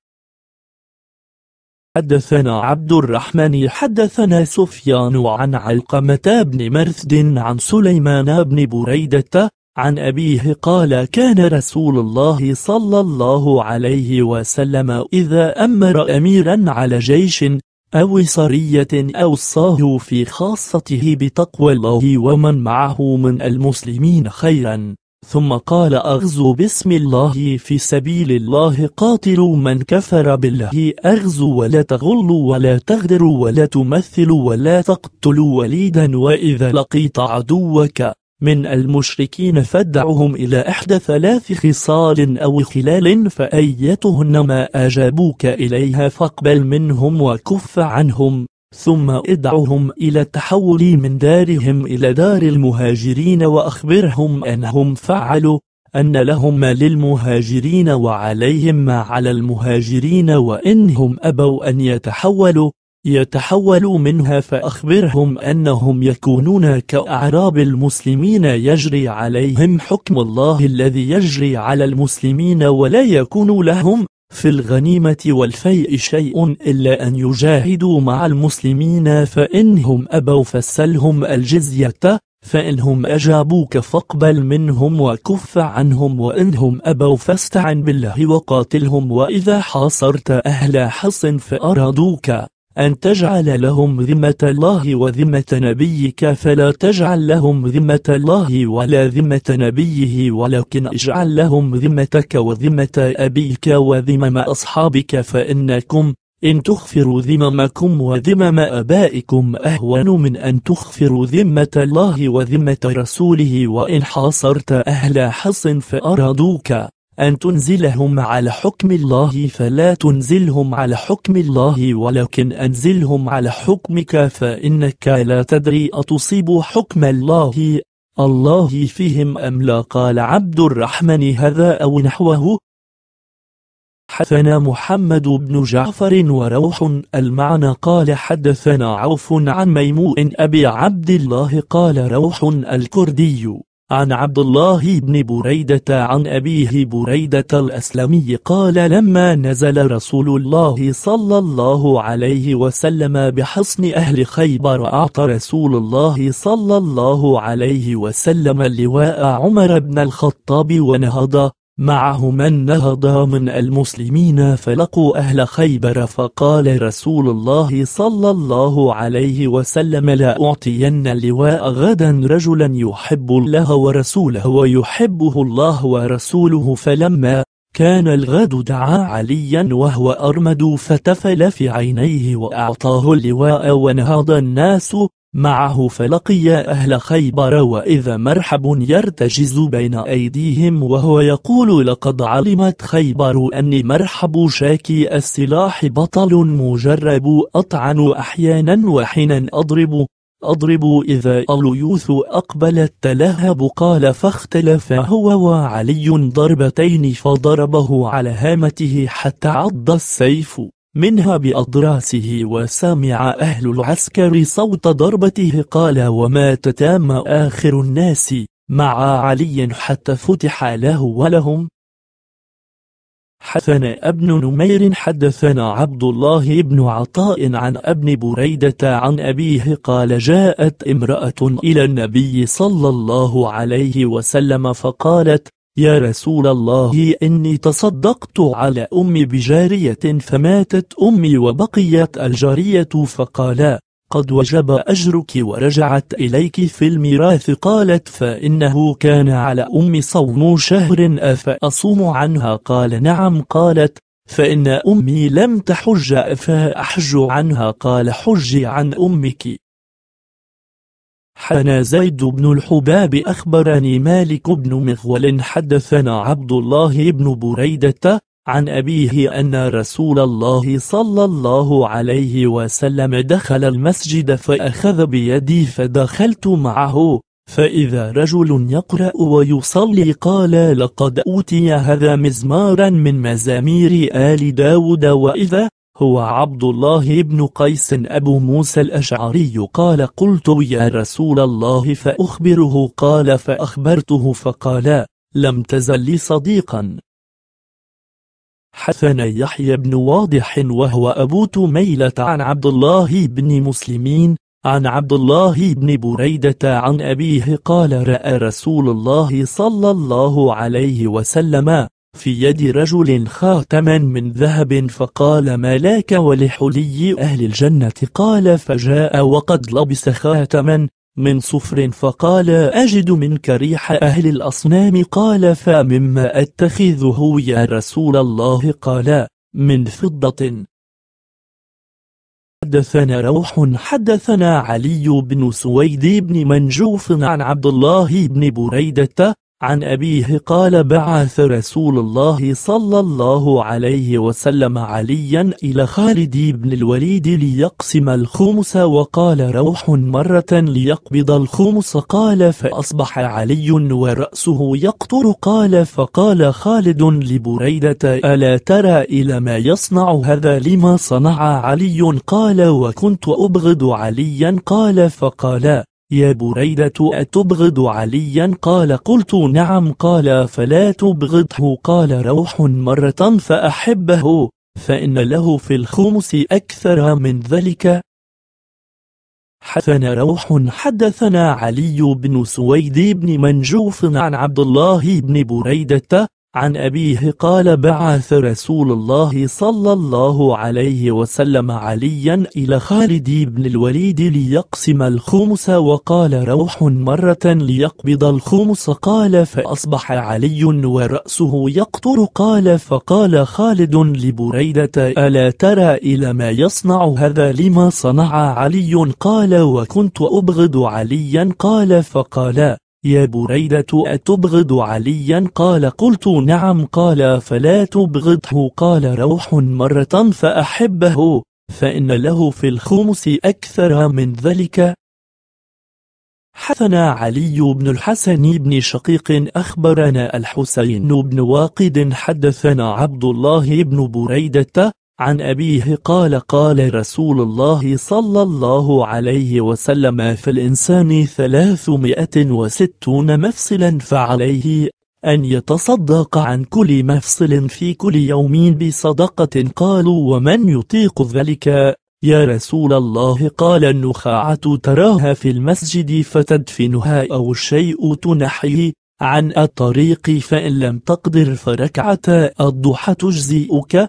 حدثنا عبد الرحمن حدثنا سفيان عن علقمة بن مرثد عن سليمان بن بريدة عن أبيه قال كان رسول الله صلى الله عليه وسلم إذا أمر أميرا على جيش أو سرية أوصاه في خاصته بتقوى الله ومن معه من المسلمين خيرا ثم قال أغزو باسم الله في سبيل الله قاتلوا من كفر بالله أغزو ولا تغلوا ولا تغدروا ولا تمثلوا ولا تقتلوا وليدا وإذا لقيت عدوك من المشركين فادعهم إلى إحدى ثلاث خصال أو خلال فأيتهن ما أجابوك إليها فاقبل منهم وكف عنهم ثم ادعهم إلى التحول من دارهم إلى دار المهاجرين وأخبرهم أنهم فعلوا أن لهم ما للمهاجرين وعليهم ما على المهاجرين وإنهم أبوا أن يتحولوا يتحول منها فأخبرهم أنهم يكونون كأعراب المسلمين يجري عليهم حكم الله الذي يجري على المسلمين ولا يكون لهم في الغنيمة والفيء شيء إلا أن يجاهدوا مع المسلمين فإنهم أبوا فسلهم الجزية فإنهم أجابوك فاقبل منهم وكف عنهم وإنهم أبوا فاستعن بالله وقاتلهم وإذا حاصرت أهل حصن فأرادوك أن تجعل لهم ذمة الله وذمة نبيك فلا تجعل لهم ذمة الله ولا ذمة نبيه ولكن اجعل لهم ذمتك وذمة أبيك وذمم أصحابك فإنكم إن تخفروا ذممكم وذمم أبائكم أهون من أن تخفروا ذمة الله وذمة رسوله وإن حاصرت أهل حص فأرادوك أن تنزلهم على حكم الله فلا تنزلهم على حكم الله ولكن أنزلهم على حكمك فإنك لا تدري أتصيب حكم الله الله فيهم أم لا قال عبد الرحمن هذا أو نحوه حدثنا محمد بن جعفر وروح المعنى قال حدثنا عوف عن ميمون أبي عبد الله قال روح الكردي عن عبد الله بن بريدة عن أبيه بريدة الأسلمي قال لما نزل رسول الله صلى الله عليه وسلم بحصن أهل خيبر أعطى رسول الله صلى الله عليه وسلم اللواء عمر بن الخطاب ونهض من النهضة من المسلمين فلقوا أهل خيبر فقال رسول الله صلى الله عليه وسلم لا أعطين اللواء غدا رجلا يحب الله ورسوله ويحبه الله ورسوله فلما كان الغد دعا عليا وهو أرمد فتفل في عينيه وأعطاه اللواء ونهض الناس معه فلقي أهل خيبر وإذا مرحب يرتجز بين أيديهم وهو يقول لقد علمت خيبر أني مرحب شاكي السلاح بطل مجرب أطعن أحيانا وحينا أضرب أضرب إذا اليوث أقبل التلهب قال فاختلف هو وعلي ضربتين فضربه على هامته حتى عض السيف منها بأضراسه وسمع أهل العسكر صوت ضربته قال ومات تام آخر الناس مع علي حتى فتح له ولهم حثنا ابن نمير حدثنا عبد الله بن عطاء عن ابن بريدة عن أبيه قال جاءت امرأة إلى النبي صلى الله عليه وسلم فقالت يا رسول الله إني تصدقت على أمي بجارية فماتت أمي وبقيت الجارية فقالا قد وجب أجرك ورجعت إليك في الميراث قالت فإنه كان على أمي صوم شهر أفأصوم عنها قال نعم قالت فإن أمي لم تحج فأحج عنها قال حجي عن أمك حنا زيد بن الحباب أخبرني مالك بن مغول حدثنا عبد الله بن بريدة عن أبيه أن رسول الله صلى الله عليه وسلم دخل المسجد فأخذ بيدي فدخلت معه فإذا رجل يقرأ ويصلي قال لقد أوتي هذا مزمارا من مزامير آل داود وإذا هو عبد الله بن قيس أبو موسى الأشعري قال قلت يا رسول الله فأخبره قال فأخبرته فقال لم تزل لي صديقا حثنا يحيى بن واضح وهو أبو تميلة عن عبد الله بن مسلمين عن عبد الله بن بريدة عن أبيه قال رأى رسول الله صلى الله عليه وسلم في يد رجل خاتما من ذهب فقال ما لك ولحلي أهل الجنة قال فجاء وقد لبس خاتما من صفر فقال أجد منك ريح أهل الأصنام قال فمما أتخذه يا رسول الله قال من فضة حدثنا روح حدثنا علي بن سويد بن منجوف عن عبد الله بن بريدة عن أبيه قال بعث رسول الله صلى الله عليه وسلم عليا إلى خالد بن الوليد ليقسم الخمس وقال روح مرة ليقبض الخمس قال فأصبح علي ورأسه يقطر قال فقال خالد لبريدة ألا ترى إلى ما يصنع هذا لما صنع علي قال وكنت أبغض عليا قال فقال يا بريدة أتبغض عليا قال قلت نعم قال فلا تبغضه قال روح مرة فأحبه فإن له في الخمس أكثر من ذلك حدثنا روح حدثنا علي بن سويد بن منجوف عن عبد الله بن بريدة عن أبيه قال بعث رسول الله صلى الله عليه وسلم عليا إلى خالد بن الوليد ليقسم الخمس وقال روح مرة ليقبض الخمس قال فأصبح علي ورأسه يقطر قال فقال خالد لبريدة ألا ترى إلى ما يصنع هذا لما صنع علي قال وكنت أبغض عليا قال فقال يا بريدة أتبغض عليا قال قلت نعم قال فلا تبغضه قال روح مرة فأحبه فإن له في الخمس أكثر من ذلك حثنا علي بن الحسن بن شقيق أخبرنا الحسين بن واقد حدثنا عبد الله بن بريدة عن أبيه قال قال رسول الله صلى الله عليه وسلم في الإنسان ثلاثمائة وستون مفصلا فعليه أن يتصدق عن كل مفصل في كل يوم بصدقة قالوا ومن يطيق ذلك يا رسول الله قال النخاعة تراها في المسجد فتدفنها أو الشيء تنحيه عن الطريق فإن لم تقدر فركعة الضحى تجزئك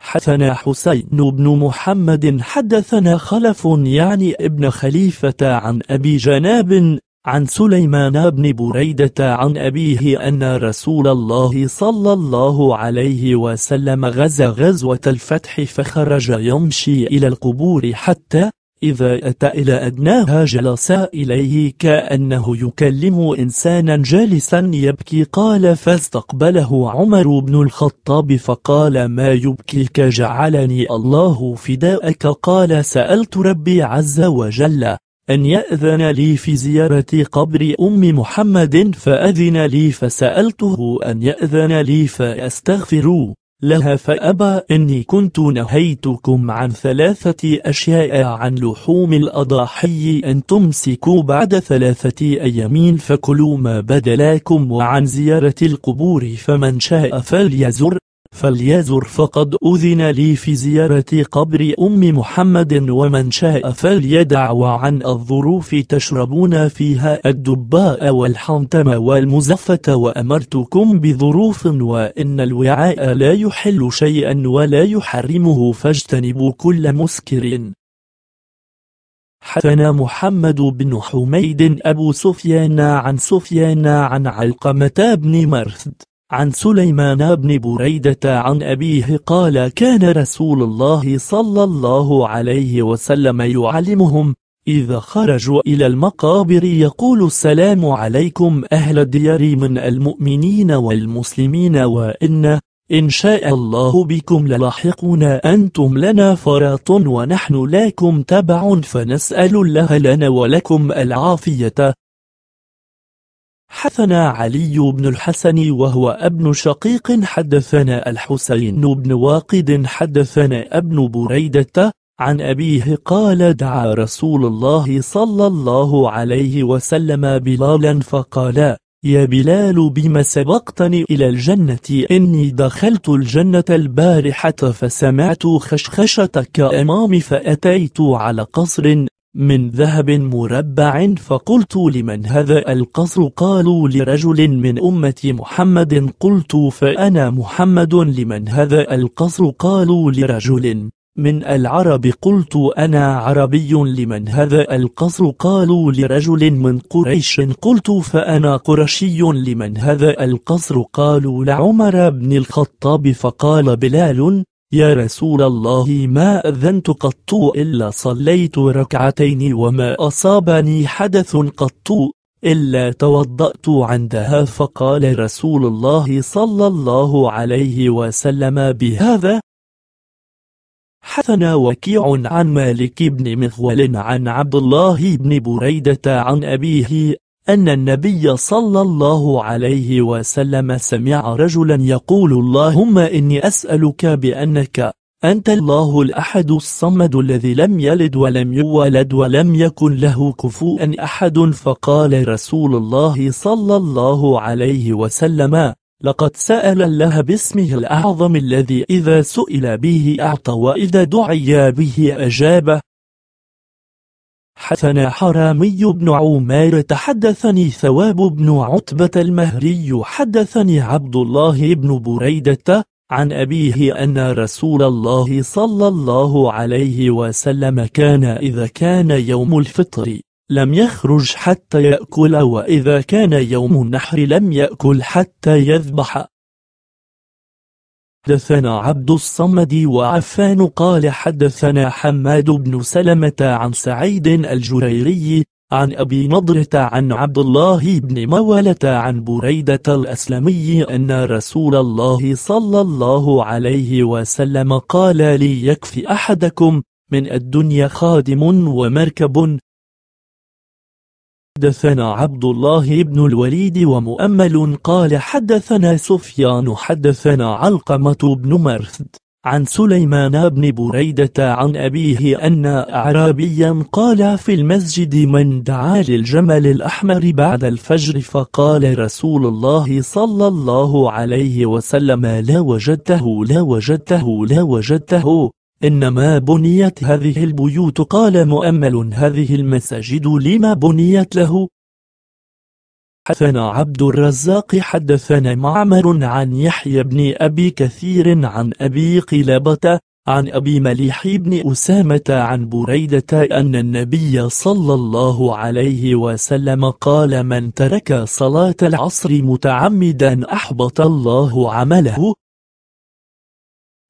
حدثنا حسين بن محمد حدثنا خلف يعني ابن خليفة عن أبي جناب عن سليمان بن بريدة عن أبيه أن رسول الله صلى الله عليه وسلم غزا غزوة الفتح فخرج يمشي إلى القبور حتى إذا أتى إلى أدناها جلس إليه كأنه يكلم إنسانا جالسا يبكي قال فاستقبله عمر بن الخطاب فقال ما يبكيك جعلني الله فداءك قال سألت ربي عز وجل أن يأذن لي في زيارة قبر أم محمد فأذن لي فسألته أن يأذن لي فأستغفره لها فأبى إني كنت نهيتكم عن ثلاثة أشياء عن لحوم الأضاحي أن تمسكوا بعد ثلاثة أيام فكلوا ما بدلاكم وعن زيارة القبور فمن شاء فليزر فليزر فقد أذن لي في زيارة قبر أم محمد ومن شاء فليدع وعن الظروف تشربون فيها الدباء والحنتم والمزفة وأمرتكم بظروف وإن الوعاء لا يحل شيئا ولا يحرمه فاجتنبوا كل مسكر حدثنا محمد بن حميد أبو سفيان عن سفيان عن علقمة بن مرثد عن سليمان بن بريدة عن أبيه قال كان رسول الله صلى الله عليه وسلم يعلمهم إذا خرجوا إلى المقابر يقول السلام عليكم أهل الديار من المؤمنين والمسلمين وإن إن شاء الله بكم للاحقون أنتم لنا فراط ونحن لكم تبع فنسأل الله لنا ولكم العافية حدثنا علي بن الحسن وهو ابن شقيق حدثنا الحسين بن واقد حدثنا ابن بريدة عن أبيه قال دعا رسول الله صلى الله عليه وسلم بلالا فقال يا بلال بما سبقتني إلى الجنة إني دخلت الجنة البارحة فسمعت خشخشتك أمامي فأتيت على قصر من ذهب مربع فقلت لمن هذا القصر قالوا لرجل من أمة محمد قلت فأنا محمد لمن هذا القصر قالوا لرجل من العرب قلت أنا عربي لمن هذا القصر قالوا لرجل من قريش قلت فأنا قرشي لمن هذا القصر قالوا لعمر بن الخطاب فقال بلال يا رسول الله ما أذنت قط إلا صليت ركعتين وما أصابني حدث قط إلا توضأت عندها فقال رسول الله صلى الله عليه وسلم بهذا حثنا وكيع عن مالك بن مغول عن عبد الله بن بريدة عن أبيه أن النبي صلى الله عليه وسلم سمع رجلا يقول اللهم إني أسألك بأنك أنت الله الأحد الصمد الذي لم يلد ولم يولد ولم يكن له كفوء أحد فقال رسول الله صلى الله عليه وسلم لقد سأل الله باسمه الأعظم الذي إذا سئل به أعطى وإذا دعي به أجابه حسن حرامي بن عمار تحدثني ثواب بن عتبة المهري حدثني عبد الله بن بريدة عن أبيه أن رسول الله صلى الله عليه وسلم كان إذا كان يوم الفطر لم يخرج حتى يأكل وإذا كان يوم النحر لم يأكل حتى يذبح حدثنا عبد الصمد وعفان قال حدثنا حماد بن سلمة عن سعيد الجريري عن أبي نضرة عن عبد الله بن مولة عن بريدة الأسلمي أن رسول الله صلى الله عليه وسلم قال لي يكفي أحدكم من الدنيا خادم ومركب حدثنا عبد الله بن الوليد ومؤمل قال حدثنا سفيان حدثنا علقمة بن مرثد عن سليمان بن بريدة عن أبيه أن أعرابيا قال في المسجد من دعا للجمل الأحمر بعد الفجر فقال رسول الله صلى الله عليه وسلم لا وجدته لا وجدته لا وجدته إنما بنيت هذه البيوت قال مؤمل هذه المساجد لما بنيت له حدثنا عبد الرزاق حدثنا معمر عن يحيى بن أبي كثير عن أبي قلابة عن أبي مليح بن أسامة عن بريدة أن النبي صلى الله عليه وسلم قال من ترك صلاة العصر متعمدا أحبط الله عمله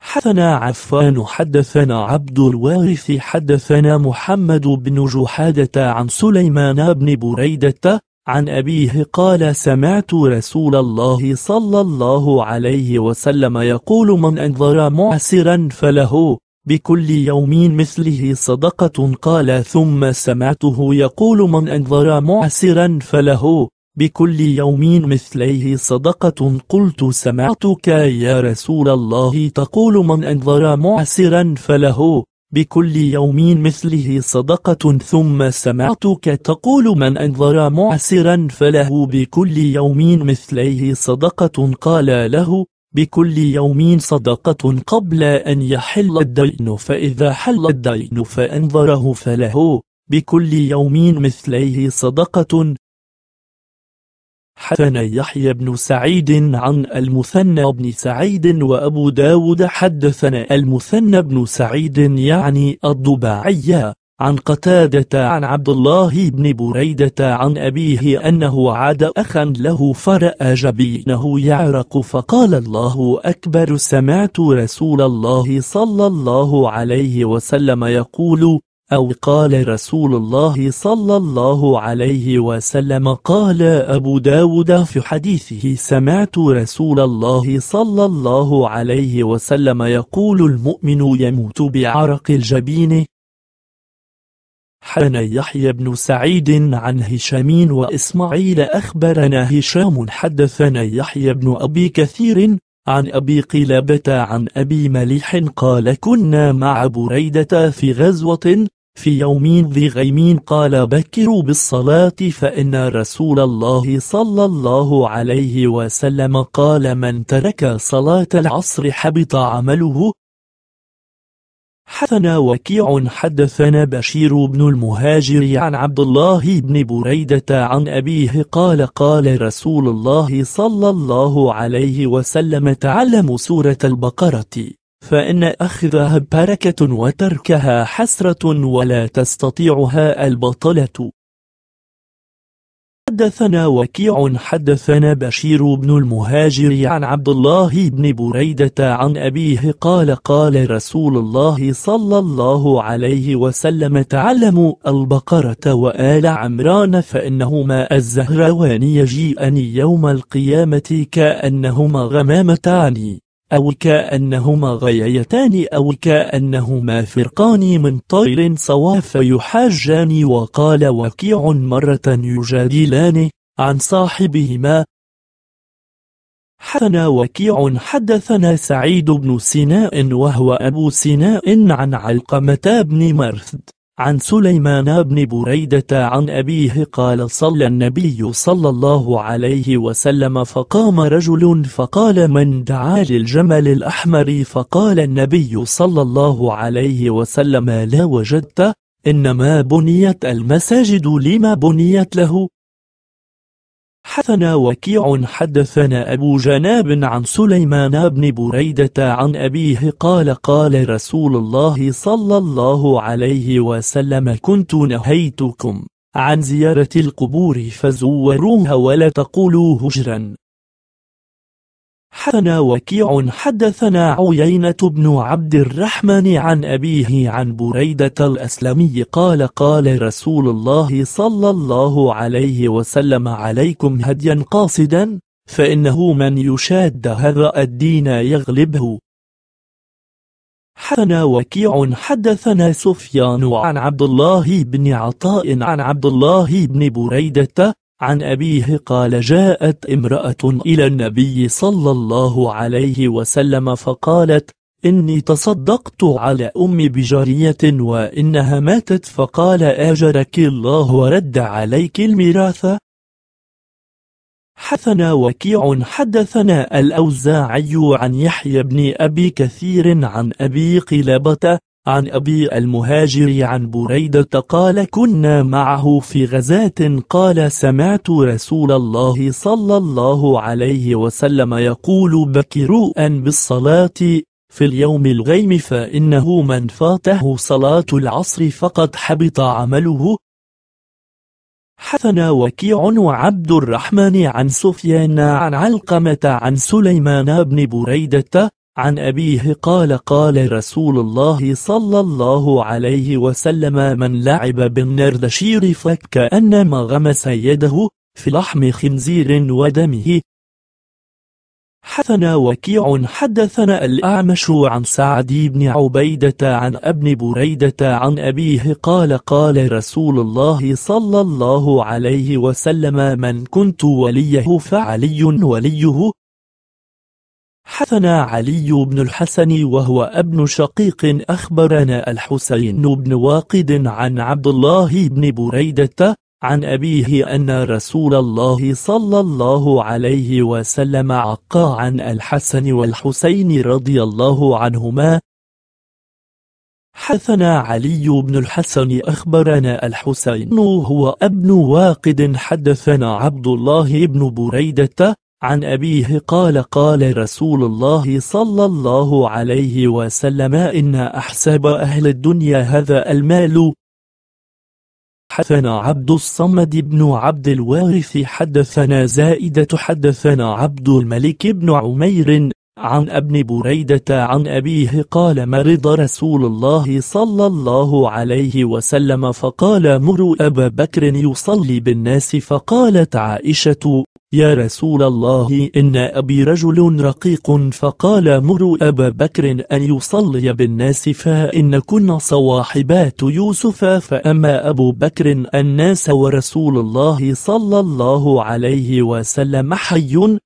حدثنا عفان حدثنا عبد الوارث حدثنا محمد بن جحادة عن سليمان بن بريدة عن أبيه قال سمعت رسول الله صلى الله عليه وسلم يقول من أنظر معسرا فله بكل يوم مثله صدقة قال ثم سمعته يقول من أنظر معسرا فله بكل يوم مثليه صدقة قلت سمعتك يا رسول الله تقول من أنظر معسرا فله بكل يوم مثله صدقة ثم سمعتك تقول من أنظر معسرا فله بكل يوم مثليه صدقة قال له بكل يوم صدقة قبل أن يحل الدين فإذا حل الدين فأنظره فله بكل يوم مثليه صدقة حدثنا يحيى بن سعيد عن المثنى بن سعيد وأبو داود حدثنا المثنى بن سعيد يعني الضباعية عن قتادة عن عبد الله بن بريدة عن أبيه أنه عاد أخا له فرأى جبينه يعرق فقال الله أكبر سمعت رسول الله صلى الله عليه وسلم يقول أو قال رسول الله صلى الله عليه وسلم قال أبو داود في حديثه سمعت رسول الله صلى الله عليه وسلم يقول المؤمن يموت بعرق الجبين حدثنا يحيى بن سعيد عن هشام وإسماعيل أخبرنا هشام حدثنا يحيى بن أبي كثير عن أبي قلابة عن أبي مليح قال كنا مع بريدة في غزوة في يوم ذي غيم قال بكروا بالصلاة فإن رسول الله صلى الله عليه وسلم قال من ترك صلاة العصر حبط عمله حدثنا وكيع حدثنا بشير بن المهاجر عن عبد الله بن بريدة عن أبيه قال قال رسول الله صلى الله عليه وسلم تعلم سورة البقرة فإن أخذها بركة وتركها حسرة ولا تستطيعها البطلة حدثنا وكيع حدثنا بشير بن المهاجر عن عبد الله بن بريدة عن أبيه قال قال رسول الله صلى الله عليه وسلم تعلموا البقرة وآل عمران فإنهما الزهروان يجيئان يوم القيامة كأنهما غمامتان أو كأنهما غيتان أو كأنهما فرقان من طير صواف يحاجان وقال وكيع مرة يجادلان عن صاحبهما حدثنا وكيع حدثنا سعيد بن سناء وهو أبو سناء عن علقمة بن مرثد عن سليمان بن بريدة عن أبيه قال صلى النبي صلى الله عليه وسلم فقام رجل فقال من دعا للجمل الأحمر فقال النبي صلى الله عليه وسلم لا وجدت إنما بنيت المساجد لما بنيت له حثنا وكيع حدثنا أبو جناب عن سليمان بن بريدة عن أبيه قال قال رسول الله صلى الله عليه وسلم كنت نهيتكم عن زيارة القبور فزوروها ولا تقولوا هجرا حدثنا وكيع حدثنا عيينة بن عبد الرحمن عن أبيه عن بريدة الأسلمي قال قال رسول الله صلى الله عليه وسلم عليكم هديا قاصدا فإنه من يشاد هذا الدين يغلبه حدثنا وكيع حدثنا سفيان عن عبد الله بن عطاء عن عبد الله بن بريدة عن أبيه قال جاءت امرأة إلى النبي صلى الله عليه وسلم فقالت إني تصدقت على أمي بجارية وإنها ماتت فقال آجرك الله ورد عليك الميراث حثنا وكيع حدثنا الأوزاعي عن يحيى بن أبي كثير عن أبي قلابة عن أبي المهاجر عن بريدة قال كنا معه في غزاة قال سمعت رسول الله صلى الله عليه وسلم يقول بكروا أن بالصلاة في اليوم الغيم فإنه من فاته صلاة العصر فقد حبط عمله حثنا وكيع وعبد الرحمن عن سفيان عن علقمة عن سليمان بن بريدة عن أبيه قال قال رسول الله صلى الله عليه وسلم من لعب بالنردشير فكأنما غمس يده في لحم خنزير ودمه حثنا وكيع حدثنا الأعمش عن سعد بن عبيدة عن ابن بريدة عن أبيه قال قال رسول الله صلى الله عليه وسلم من كنت وليه فعلي وليه حدثنا علي بن الحسن وهو ابن شقيق أخبرنا الحسين بن واقد عن عبد الله بن بريدة عن أبيه أن رسول الله صلى الله عليه وسلم عقا عن الحسن والحسين رضي الله عنهما حدثنا علي بن الحسن أخبرنا الحسين هو ابن واقد حدثنا عبد الله بن بريدة عن أبيه قال قال رسول الله صلى الله عليه وسلم إن أحساب أهل الدنيا هذا المال حدثنا عبد الصمد بن عبد الوارث حدثنا زائدة حدثنا عبد الملك بن عمير عن ابن بريدة عن أبيه قال مرض رسول الله صلى الله عليه وسلم فقال مروا أبا بكر يصلي بالناس فقالت عائشة يا رسول الله إن أبي رجل رقيق فقال مروا أبا بكر أن يصلي بالناس فإن كنا صواحبات يوسف فأما أبو بكر الناس ورسول الله صلى الله عليه وسلم حي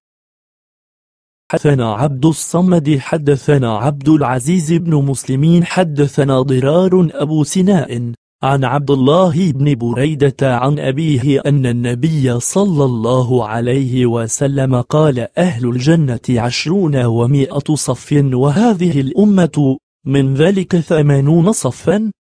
حدثنا عبد الصمد حدثنا عبد العزيز بن مسلمين حدثنا ضرار أبو سناء عن عبد الله بن بريدة عن أبيه أن النبي صلى الله عليه وسلم قال أهل الجنة عشرون ومائة صف وهذه الأمة من ذلك ثمانون صفا